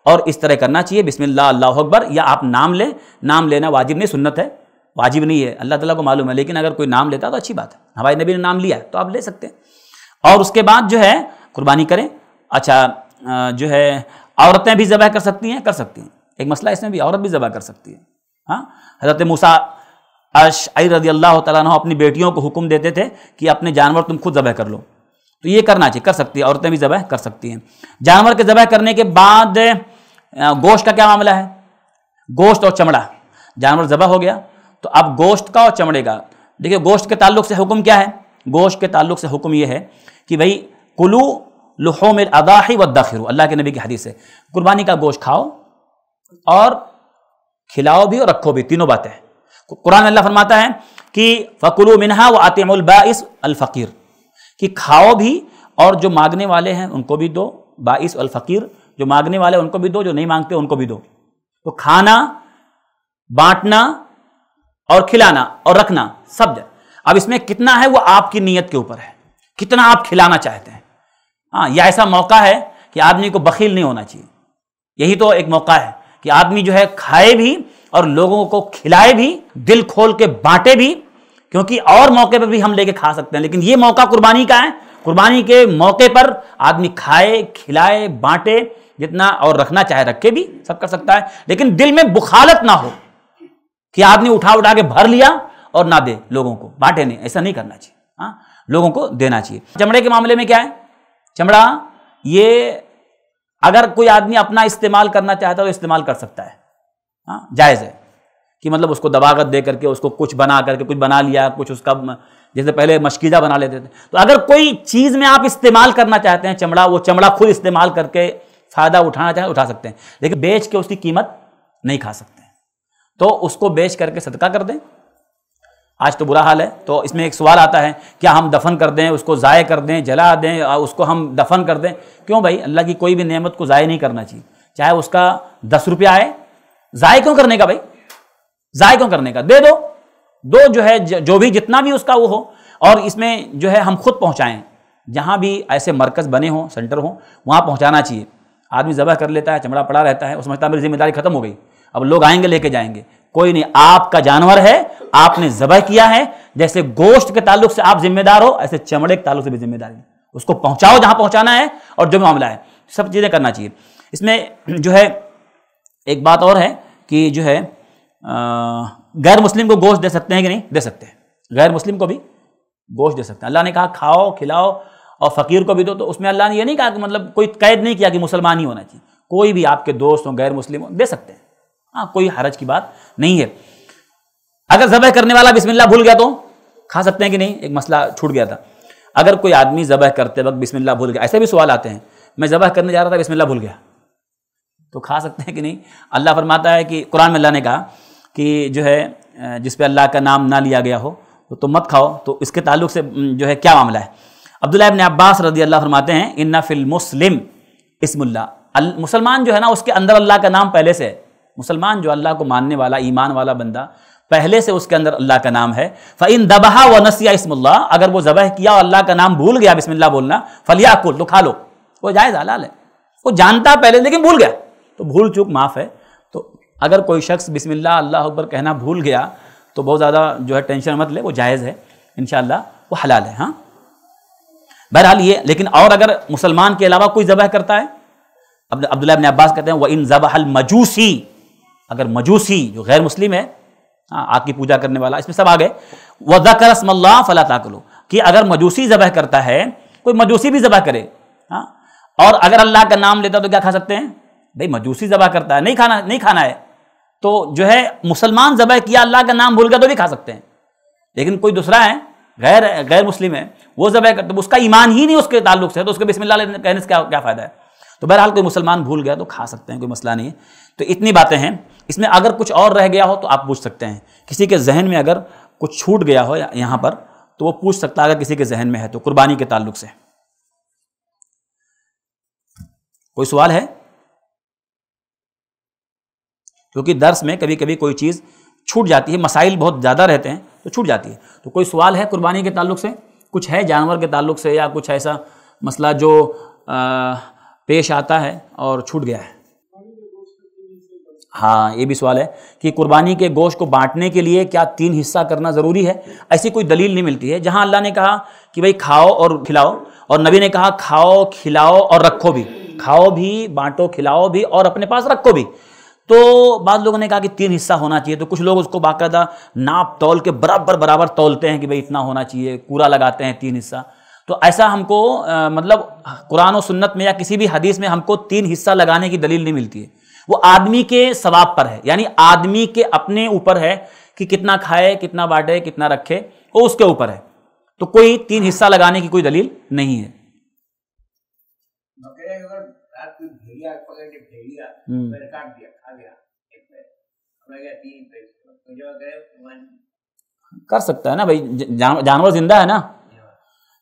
और इस तरह करना चाहिए बिस्मिल्लाह अल्लाह अकबर या आप नाम लें नाम लेना वाजिब नहीं सुन्नत है वाजिब नहीं है अल्लाह ताला को मालूम है लेकिन अगर कोई नाम लेता तो अच्छी बात है हमारे नबी ने नाम लिया तो आप ले सकते हैं और उसके बाद जो है कुर्बानी करें अच्छा जो है औरतें भी ज़बह कर सकती हैं कर सकती हैं एक मसला इसमें भी औरत भी ज़बह कर सकती है हाँ हज़रत मूसा अशाई रजी अल्लाह तु अपनी बेटियों को हुक्म देते थे कि अपने जानवर तुम खुद ज़बह कर लो तो ये करना चाहिए कर सकती है औरतें भी ज़बह कर सकती हैं जानवर के ज़बह करने के बाद गोश्त का क्या मामला है गोश्त और चमड़ा जानवर ज़बह हो गया तो अब गोश्त का और चमड़े का देखिए गोश्त के ताल्लुक से हुक्म क्या है गोश्त के ताल्लुक से हुक्म यह है कि भाई कुलू में अदाही व दाखिर अल्लाह के नबी की हदीस है कुर्बानी का गोश्त खाओ और खिलाओ भी और रखो भी तीनों बातें कुरान अल्लाह फरमाता है कि फकुल मिनहा व आतमबाइस अलफ़कीर कि खाओ भी और जो मांगने वाले हैं उनको भी दो बाइस अलफ़कीर जो मांगने वाले उनको भी दो जो नहीं मांगते उनको भी दो तो खाना बांटना और खिलाना और रखना सब जाए अब इसमें कितना है वो आपकी नीयत के ऊपर है कितना आप खिलाना चाहते हैं हाँ यह ऐसा मौका है कि आदमी को बखील नहीं होना चाहिए यही तो एक मौका है कि आदमी जो है खाए भी और लोगों को खिलाए भी दिल खोल के बांटे भी क्योंकि और मौके पर भी हम लेके खा सकते हैं लेकिन ये मौका कुर्बानी का है कुर्बानी के मौके पर आदमी खाए खिलाए बांटे जितना और रखना चाहे रखे भी सब कर सकता है लेकिन दिल में बुखालत ना हो कि आदमी उठा उठा के भर लिया और ना दे लोगों को बांटे नहीं ऐसा नहीं करना चाहिए हाँ लोगों को देना चाहिए चमड़े के मामले में क्या है चमड़ा ये अगर कोई आदमी अपना इस्तेमाल करना चाहता है तो इस्तेमाल कर सकता है हाँ जायज़ है कि मतलब उसको दबागत दे करके उसको कुछ बना करके कुछ बना लिया कुछ उसका जैसे पहले मशकीजा बना लेते थे तो अगर कोई चीज़ में आप इस्तेमाल करना चाहते हैं चमड़ा वो चमड़ा खुद इस्तेमाल करके फ़ायदा उठाना चाहें उठा सकते हैं लेकिन बेच के उसकी कीमत नहीं खा सकते तो उसको बेच करके सदका कर दें आज तो बुरा हाल है तो इसमें एक सवाल आता है क्या हम दफन कर दें उसको ज़ाय कर दें जला दें उसको हम दफन कर दें क्यों भाई अल्लाह की कोई भी नेमत को ज़ाय नहीं करना चाहिए चाहे उसका दस रुपया आए जाय क्यों करने का भाई जाय क्यों करने का दे दो दो जो है जो भी जितना भी उसका वो हो और इसमें जो है हम खुद पहुंचाएं जहां भी ऐसे मरकज़ बने हों सेंटर हो वहां पहुंचाना चाहिए आदमी ज़बह कर लेता है चमड़ा पड़ा रहता है वो समझता है मेरी जिम्मेदारी खत्म हो गई अब लोग आएंगे लेके जाएंगे कोई नहीं आपका जानवर है आपने जबह किया है जैसे गोश्त के ताल्लुक से आप जिम्मेदार हो ऐसे चमड़े के ताल्लुक से भी जिम्मेदारी उसको पहुंचाओ जहां पहुंचाना है और जो मामला है सब चीज़ें करना चाहिए इसमें जो है एक बात और है कि जो है गैर मुस्लिम को गोश्त दे सकते हैं कि नहीं दे सकते हैं गैर मुस्लिम को भी गोश्त दे सकते हैं अल्लाह ने कहा खाओ खिलाओ और फ़कीर को भी दो तो उसमें अल्लाह ने यह नहीं कहा कि मतलब कोई कैद नहीं किया कि मुसलमान ही होना चाहिए कोई भी आपके दोस्त हो गैर मुस्लिम हो दे सकते हैं हाँ कोई हरज की बात नहीं है अगर ज़बह करने वाला बिस्मिल्लाह भूल गया तो खा सकते हैं कि नहीं एक मसला छूट गया था अगर कोई आदमी ज़बह करते वक्त बिस्मिल्लाह भूल गया ऐसे भी सवाल आते हैं मैं ज़बह करने जा रहा था बिस्मिल्लाह भूल गया तो खा सकते हैं कि नहीं अल्लाह फरमाता है कि कुरान में अल्लाह ने कहा कि जो है जिस पे अल्लाह का नाम ना लिया गया हो तो, तुम मत खाओ तो इसके ताल्लुक से जो है क्या मामला है अब्दुल्ला इबन अब्बास रदी अल्लाह फरमाते हैं इन्ना फिल मुस्लिम इसमुल्ला मुसलमान जो है ना उसके अंदर अल्लाह का नाम पहले से है मुसलमान जो अल्लाह को मानने वाला ईमान वाला बंदा पहले से उसके अंदर अल्लाह का नाम है फ़ैन दबहा व नसिया इसमुल्ला अगर वो जबह किया और अल्लाह का नाम भूल गया बिस्मिल्लाह बोलना फलिया कुल तो खा लो वो जायज़ हलाल है वो जानता पहले लेकिन भूल गया तो भूल चूक माफ़ है तो अगर कोई शख्स बिसमिल्ला अल्लाह अकबर कहना भूल गया तो बहुत ज़्यादा जो है टेंशन मत ले वो जायज़ है इन वो हलाल है हाँ बहरहाल ये लेकिन और अगर मुसलमान के अलावा कोई ज़बह करता है अब अब्दुल्ला अबिन अब्बास कहते हैं वह इन ज़बहल मजूसी अगर मजूसी जो गैर मुस्लिम है हाँ आग की पूजा करने वाला इसमें सब आ गए व जकर असमल्ला फ़ला करो कि अगर मजूसी ज़बह करता है कोई मजूसी भी ज़बह करे हाँ और अगर अल्लाह का नाम लेता तो क्या खा सकते हैं भाई मजूसी ज़बा करता है नहीं खाना नहीं खाना है तो जो है मुसलमान ज़बह किया अल्लाह का नाम भूल गया तो भी खा सकते हैं लेकिन कोई दूसरा है गैर गैर मुस्लिम है वो ज़बह करता तो उसका ईमान ही नहीं उसके ताल्लुक से तो उसके बिस्मिल्लाह कहने से क्या क्या फ़ायदा है तो बहरहाल कोई मुसलमान भूल गया तो खा सकते हैं कोई मसला नहीं है तो इतनी बातें हैं इसमें अगर कुछ और रह गया हो तो आप पूछ सकते हैं किसी के जहन में अगर कुछ छूट गया हो यहाँ पर तो वो पूछ सकता है अगर किसी के जहन में है तो कुर्बानी के ताल्लुक से कोई सवाल है क्योंकि दर्श में कभी कभी कोई चीज़ छूट जाती है मसाइल बहुत ज़्यादा रहते हैं तो छूट जाती है तो कोई सवाल है कुर्बानी के ताल्लुक से कुछ है जानवर के ताल्लुक से या कुछ ऐसा मसला जो आ, पेश आता है और छूट गया है हाँ ये भी सवाल है कि कुर्बानी के गोश्त को बांटने के लिए क्या तीन हिस्सा करना ज़रूरी है ऐसी कोई दलील नहीं मिलती है जहाँ अल्लाह ने कहा कि भाई खाओ और खिलाओ और नबी ने कहा खाओ खिलाओ और रखो भी खाओ भी बांटो खिलाओ भी और अपने पास रखो भी तो बाद लोगों ने कहा कि तीन हिस्सा होना चाहिए तो कुछ लोग उसको बाकायदा नाप तौल के बराबर बराबर तौलते हैं कि भाई इतना होना चाहिए कूड़ा लगाते हैं तीन हिस्सा तो ऐसा हमको आ, मतलब कुरान और सुन्नत में या किसी भी हदीस में हमको तीन हिस्सा लगाने की दलील नहीं मिलती है वो आदमी के सवाब पर है यानी आदमी के अपने ऊपर है कि कितना खाए कितना बांटे कितना रखे वो उसके ऊपर है तो कोई तीन हिस्सा लगाने की कोई दलील नहीं है भेड़िया, भेड़िया, हम्म। कर सकता है ना भाई जानवर जिंदा है ना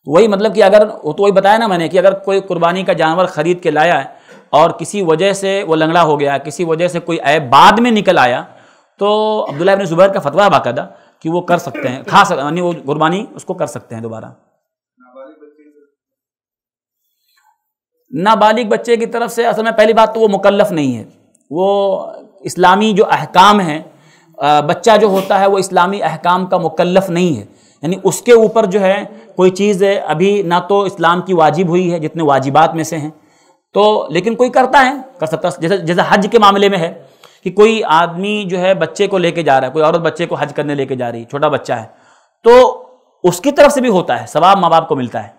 तो वही मतलब कि अगर वो तो वही बताया ना मैंने कि अगर कोई कुर्बानी का जानवर खरीद के लाया है और किसी वजह से वो लंगड़ा हो गया किसी वजह से कोई ऐब बाद में निकल आया तो अब्दुल्ला इब्न जुबैर का फतवा बाकायदा कि वो कर सकते हैं खा सकते यानी वो कुर्बानी उसको कर सकते हैं दोबारा नाबालिग बच्चे की तरफ से असल में पहली बात तो वो मुकल्लफ नहीं है वो इस्लामी जो अहकाम हैं बच्चा जो होता है वो इस्लामी अहकाम का मुकल्लफ नहीं है यानी उसके ऊपर जो है कोई चीज़ अभी ना तो इस्लाम की वाजिब हुई है जितने वाजिबात में से हैं तो लेकिन कोई करता है कर सकता है जैसे जैसे हज के मामले में है कि कोई आदमी जो है बच्चे को लेके जा रहा है कोई औरत बच्चे को हज करने लेके जा रही है छोटा बच्चा है तो उसकी तरफ से भी होता है सवाब माँ बाप को मिलता है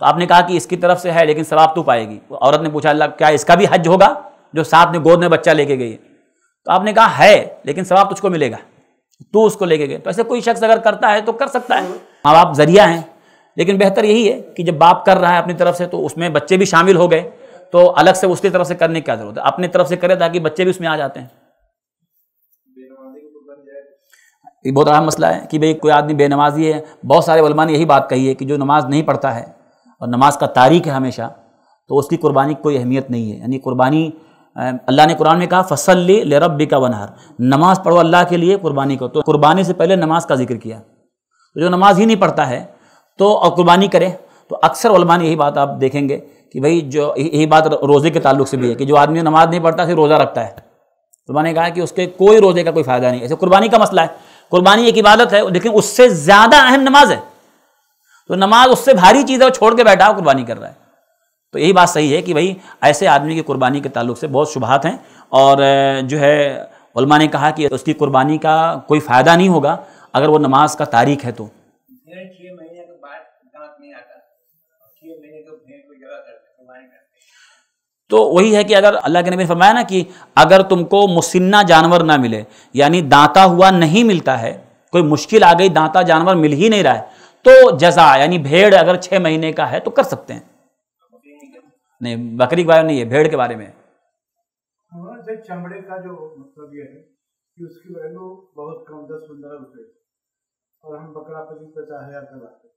तो आपने कहा कि इसकी तरफ से है लेकिन सवाब तो पाएगी औरत ने पूछा अल्लाह क्या इसका भी हज होगा जो साथ में गोद में बच्चा लेके गई है तो आपने कहा है लेकिन सवाब तुझको मिलेगा तो उसको लेके गए तो ऐसे कोई शख्स अगर करता है तो कर सकता है माँ बाप जरिया हैं लेकिन बेहतर यही है कि जब बाप कर रहा है अपनी तरफ से तो उसमें बच्चे भी शामिल हो गए तो अलग से उसकी तरफ से करने की क्या जरूरत है अपनी तरफ से करे ताकि बच्चे भी उसमें आ जाते हैं ये बहुत अहम मसला है कि भाई कोई आदमी बेनमाजी है बहुत सारे वलमा ने यही बात कही है कि जो नमाज नहीं पढ़ता है और नमाज का तारीख है हमेशा तो उसकी कुर्बानी की कोई अहमियत नहीं है यानी कुर्बानी अल्लाह ने कुरान में कहा फसल ले रब्बी का वनहर नमाज़ पढ़ो अल्लाह के लिए कुर्बानी को तो कुर्बानी से पहले नमाज का जिक्र किया तो जो नमाज ही नहीं पढ़ता है तो और कुर्बानी करे तो अक्सर वलमा ने यही बात आप देखेंगे कि भाई जो यही बात रोज़े के ताल्लुक से भी है कि जो आदमी नमाज नहीं पढ़ता फिर रोज़ा रखता है तो ने कहा कि उसके कोई रोज़े का कोई फ़ायदा नहीं ऐसे कुर्बानी का मसला है कुर्बानी एक इबादत है लेकिन उससे ज़्यादा अहम नमाज है तो नमाज उससे भारी चीज़ है और छोड़ के बैठा हो कुर्बानी कर रहा है तो यही बात सही है कि भाई ऐसे आदमी की कुर्बानी के ताल्लुक से बहुत शुभात हैं और जो है उलमा ने कहा कि उसकी कुर्बानी का कोई फ़ायदा नहीं होगा अगर वो नमाज का तारीख है तो तो, तो वही है कि अगर अल्लाह के नबी फरमाया ना कि अगर तुमको मुसिन्ना जानवर ना मिले यानी दांता हुआ नहीं मिलता है कोई मुश्किल आ गई दांता जानवर मिल ही नहीं रहा है तो जजा यानी भेड़ अगर छः महीने का है तो कर सकते हैं नहीं बकरी के बारे में नहीं है भेड़ के बारे में हाँ, चमड़े का जो मतलब ये है कि उसकी वैल्यू बहुत कम दस पंद्रह और हम बकरा पचास हजार का लाते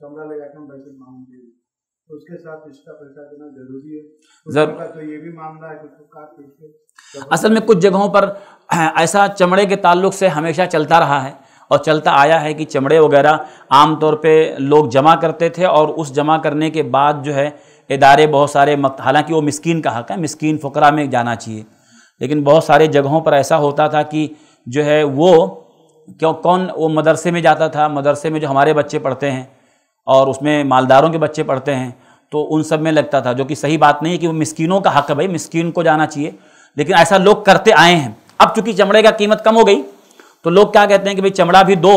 चमड़ा हम मांगते तो उसके साथ इसका पैसा देना जरूरी है जर... तो ये भी मामला है तो असल में कुछ जगहों पर ऐसा चमड़े के ताल्लुक से हमेशा चलता रहा है और चलता आया है कि चमड़े वगैरह आमतौर पे लोग जमा करते थे और उस जमा करने के बाद जो है इदारे बहुत सारे मक हालांकि वो मस्किन का हक है मस्किन फ़करा में जाना चाहिए लेकिन बहुत सारे जगहों पर ऐसा होता था कि जो है वो क्यों कौन वो मदरसे में जाता था मदरसे में जो हमारे बच्चे पढ़ते हैं और उसमें मालदारों के बच्चे पढ़ते हैं तो उन सब में लगता था जो कि सही बात नहीं है कि वो मस्किनों का हक है भाई मस्किन को जाना चाहिए लेकिन ऐसा लोग करते आए हैं अब चूंकि चमड़े का कीमत कम हो गई तो लोग क्या कहते हैं कि भाई चमड़ा भी दो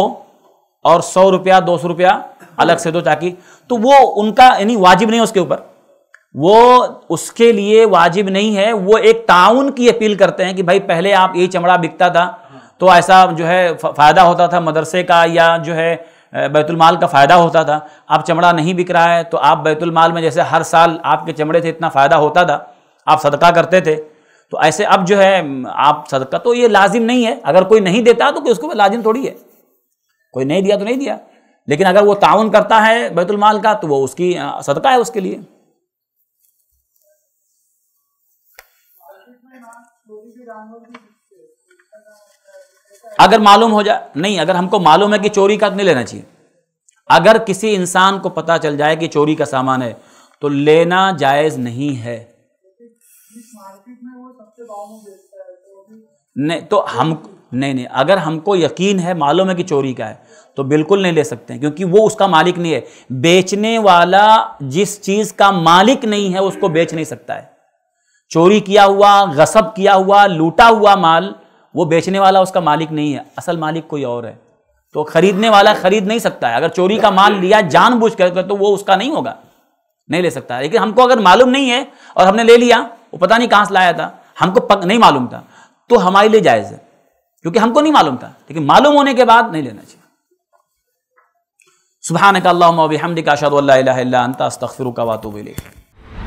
और सौ रुपया दो सौ रुपया अलग से दो ताकि तो वो उनका यानी वाजिब नहीं है उसके ऊपर वो उसके लिए वाजिब नहीं है वो एक ताउन की अपील करते हैं कि भाई पहले आप यही चमड़ा बिकता था तो ऐसा जो है फ़ायदा होता था मदरसे का या जो है बैतुलमाल का फ़ायदा होता था अब चमड़ा नहीं बिक रहा है तो आप बैतुलमाल में जैसे हर साल आपके चमड़े से इतना फ़ायदा होता था आप सदका करते थे तो ऐसे अब जो है आप सदका तो ये लाजिम नहीं है अगर कोई नहीं देता तो उसको लाजिम थोड़ी है कोई नहीं दिया तो नहीं दिया लेकिन अगर वो ताउन करता है बैतुलमाल का तो वो उसकी सदका है उसके लिए अगर मालूम हो जाए नहीं अगर हमको मालूम है कि चोरी का तो नहीं लेना चाहिए अगर किसी इंसान को पता चल जाए कि चोरी का सामान है तो लेना जायज नहीं है नहीं तो हम नहीं नहीं अगर हमको यकीन है मालूम है कि चोरी का है तो बिल्कुल नहीं ले सकते हैं क्योंकि वो उसका मालिक नहीं है बेचने वाला जिस चीज़ का मालिक नहीं है उसको बेच नहीं सकता है चोरी किया हुआ गसब किया हुआ लूटा हुआ माल वो बेचने वाला उसका मालिक नहीं है असल मालिक कोई और है तो खरीदने वाला खरीद नहीं सकता है अगर चोरी का माल लिया जानबूझ कर तो वो उसका नहीं होगा नहीं ले सकता लेकिन हमको अगर मालूम नहीं है और हमने ले लिया वो पता नहीं कहाँ से लाया था हमको पक नहीं मालूम था तो हमारे लिए जायज़ है क्योंकि हमको नहीं मालूम था लेकिन मालूम होने के बाद नहीं लेना चाहिए सुबह नकल्ला हमद का शाद अंत अस्तफ़िर का वातुबिल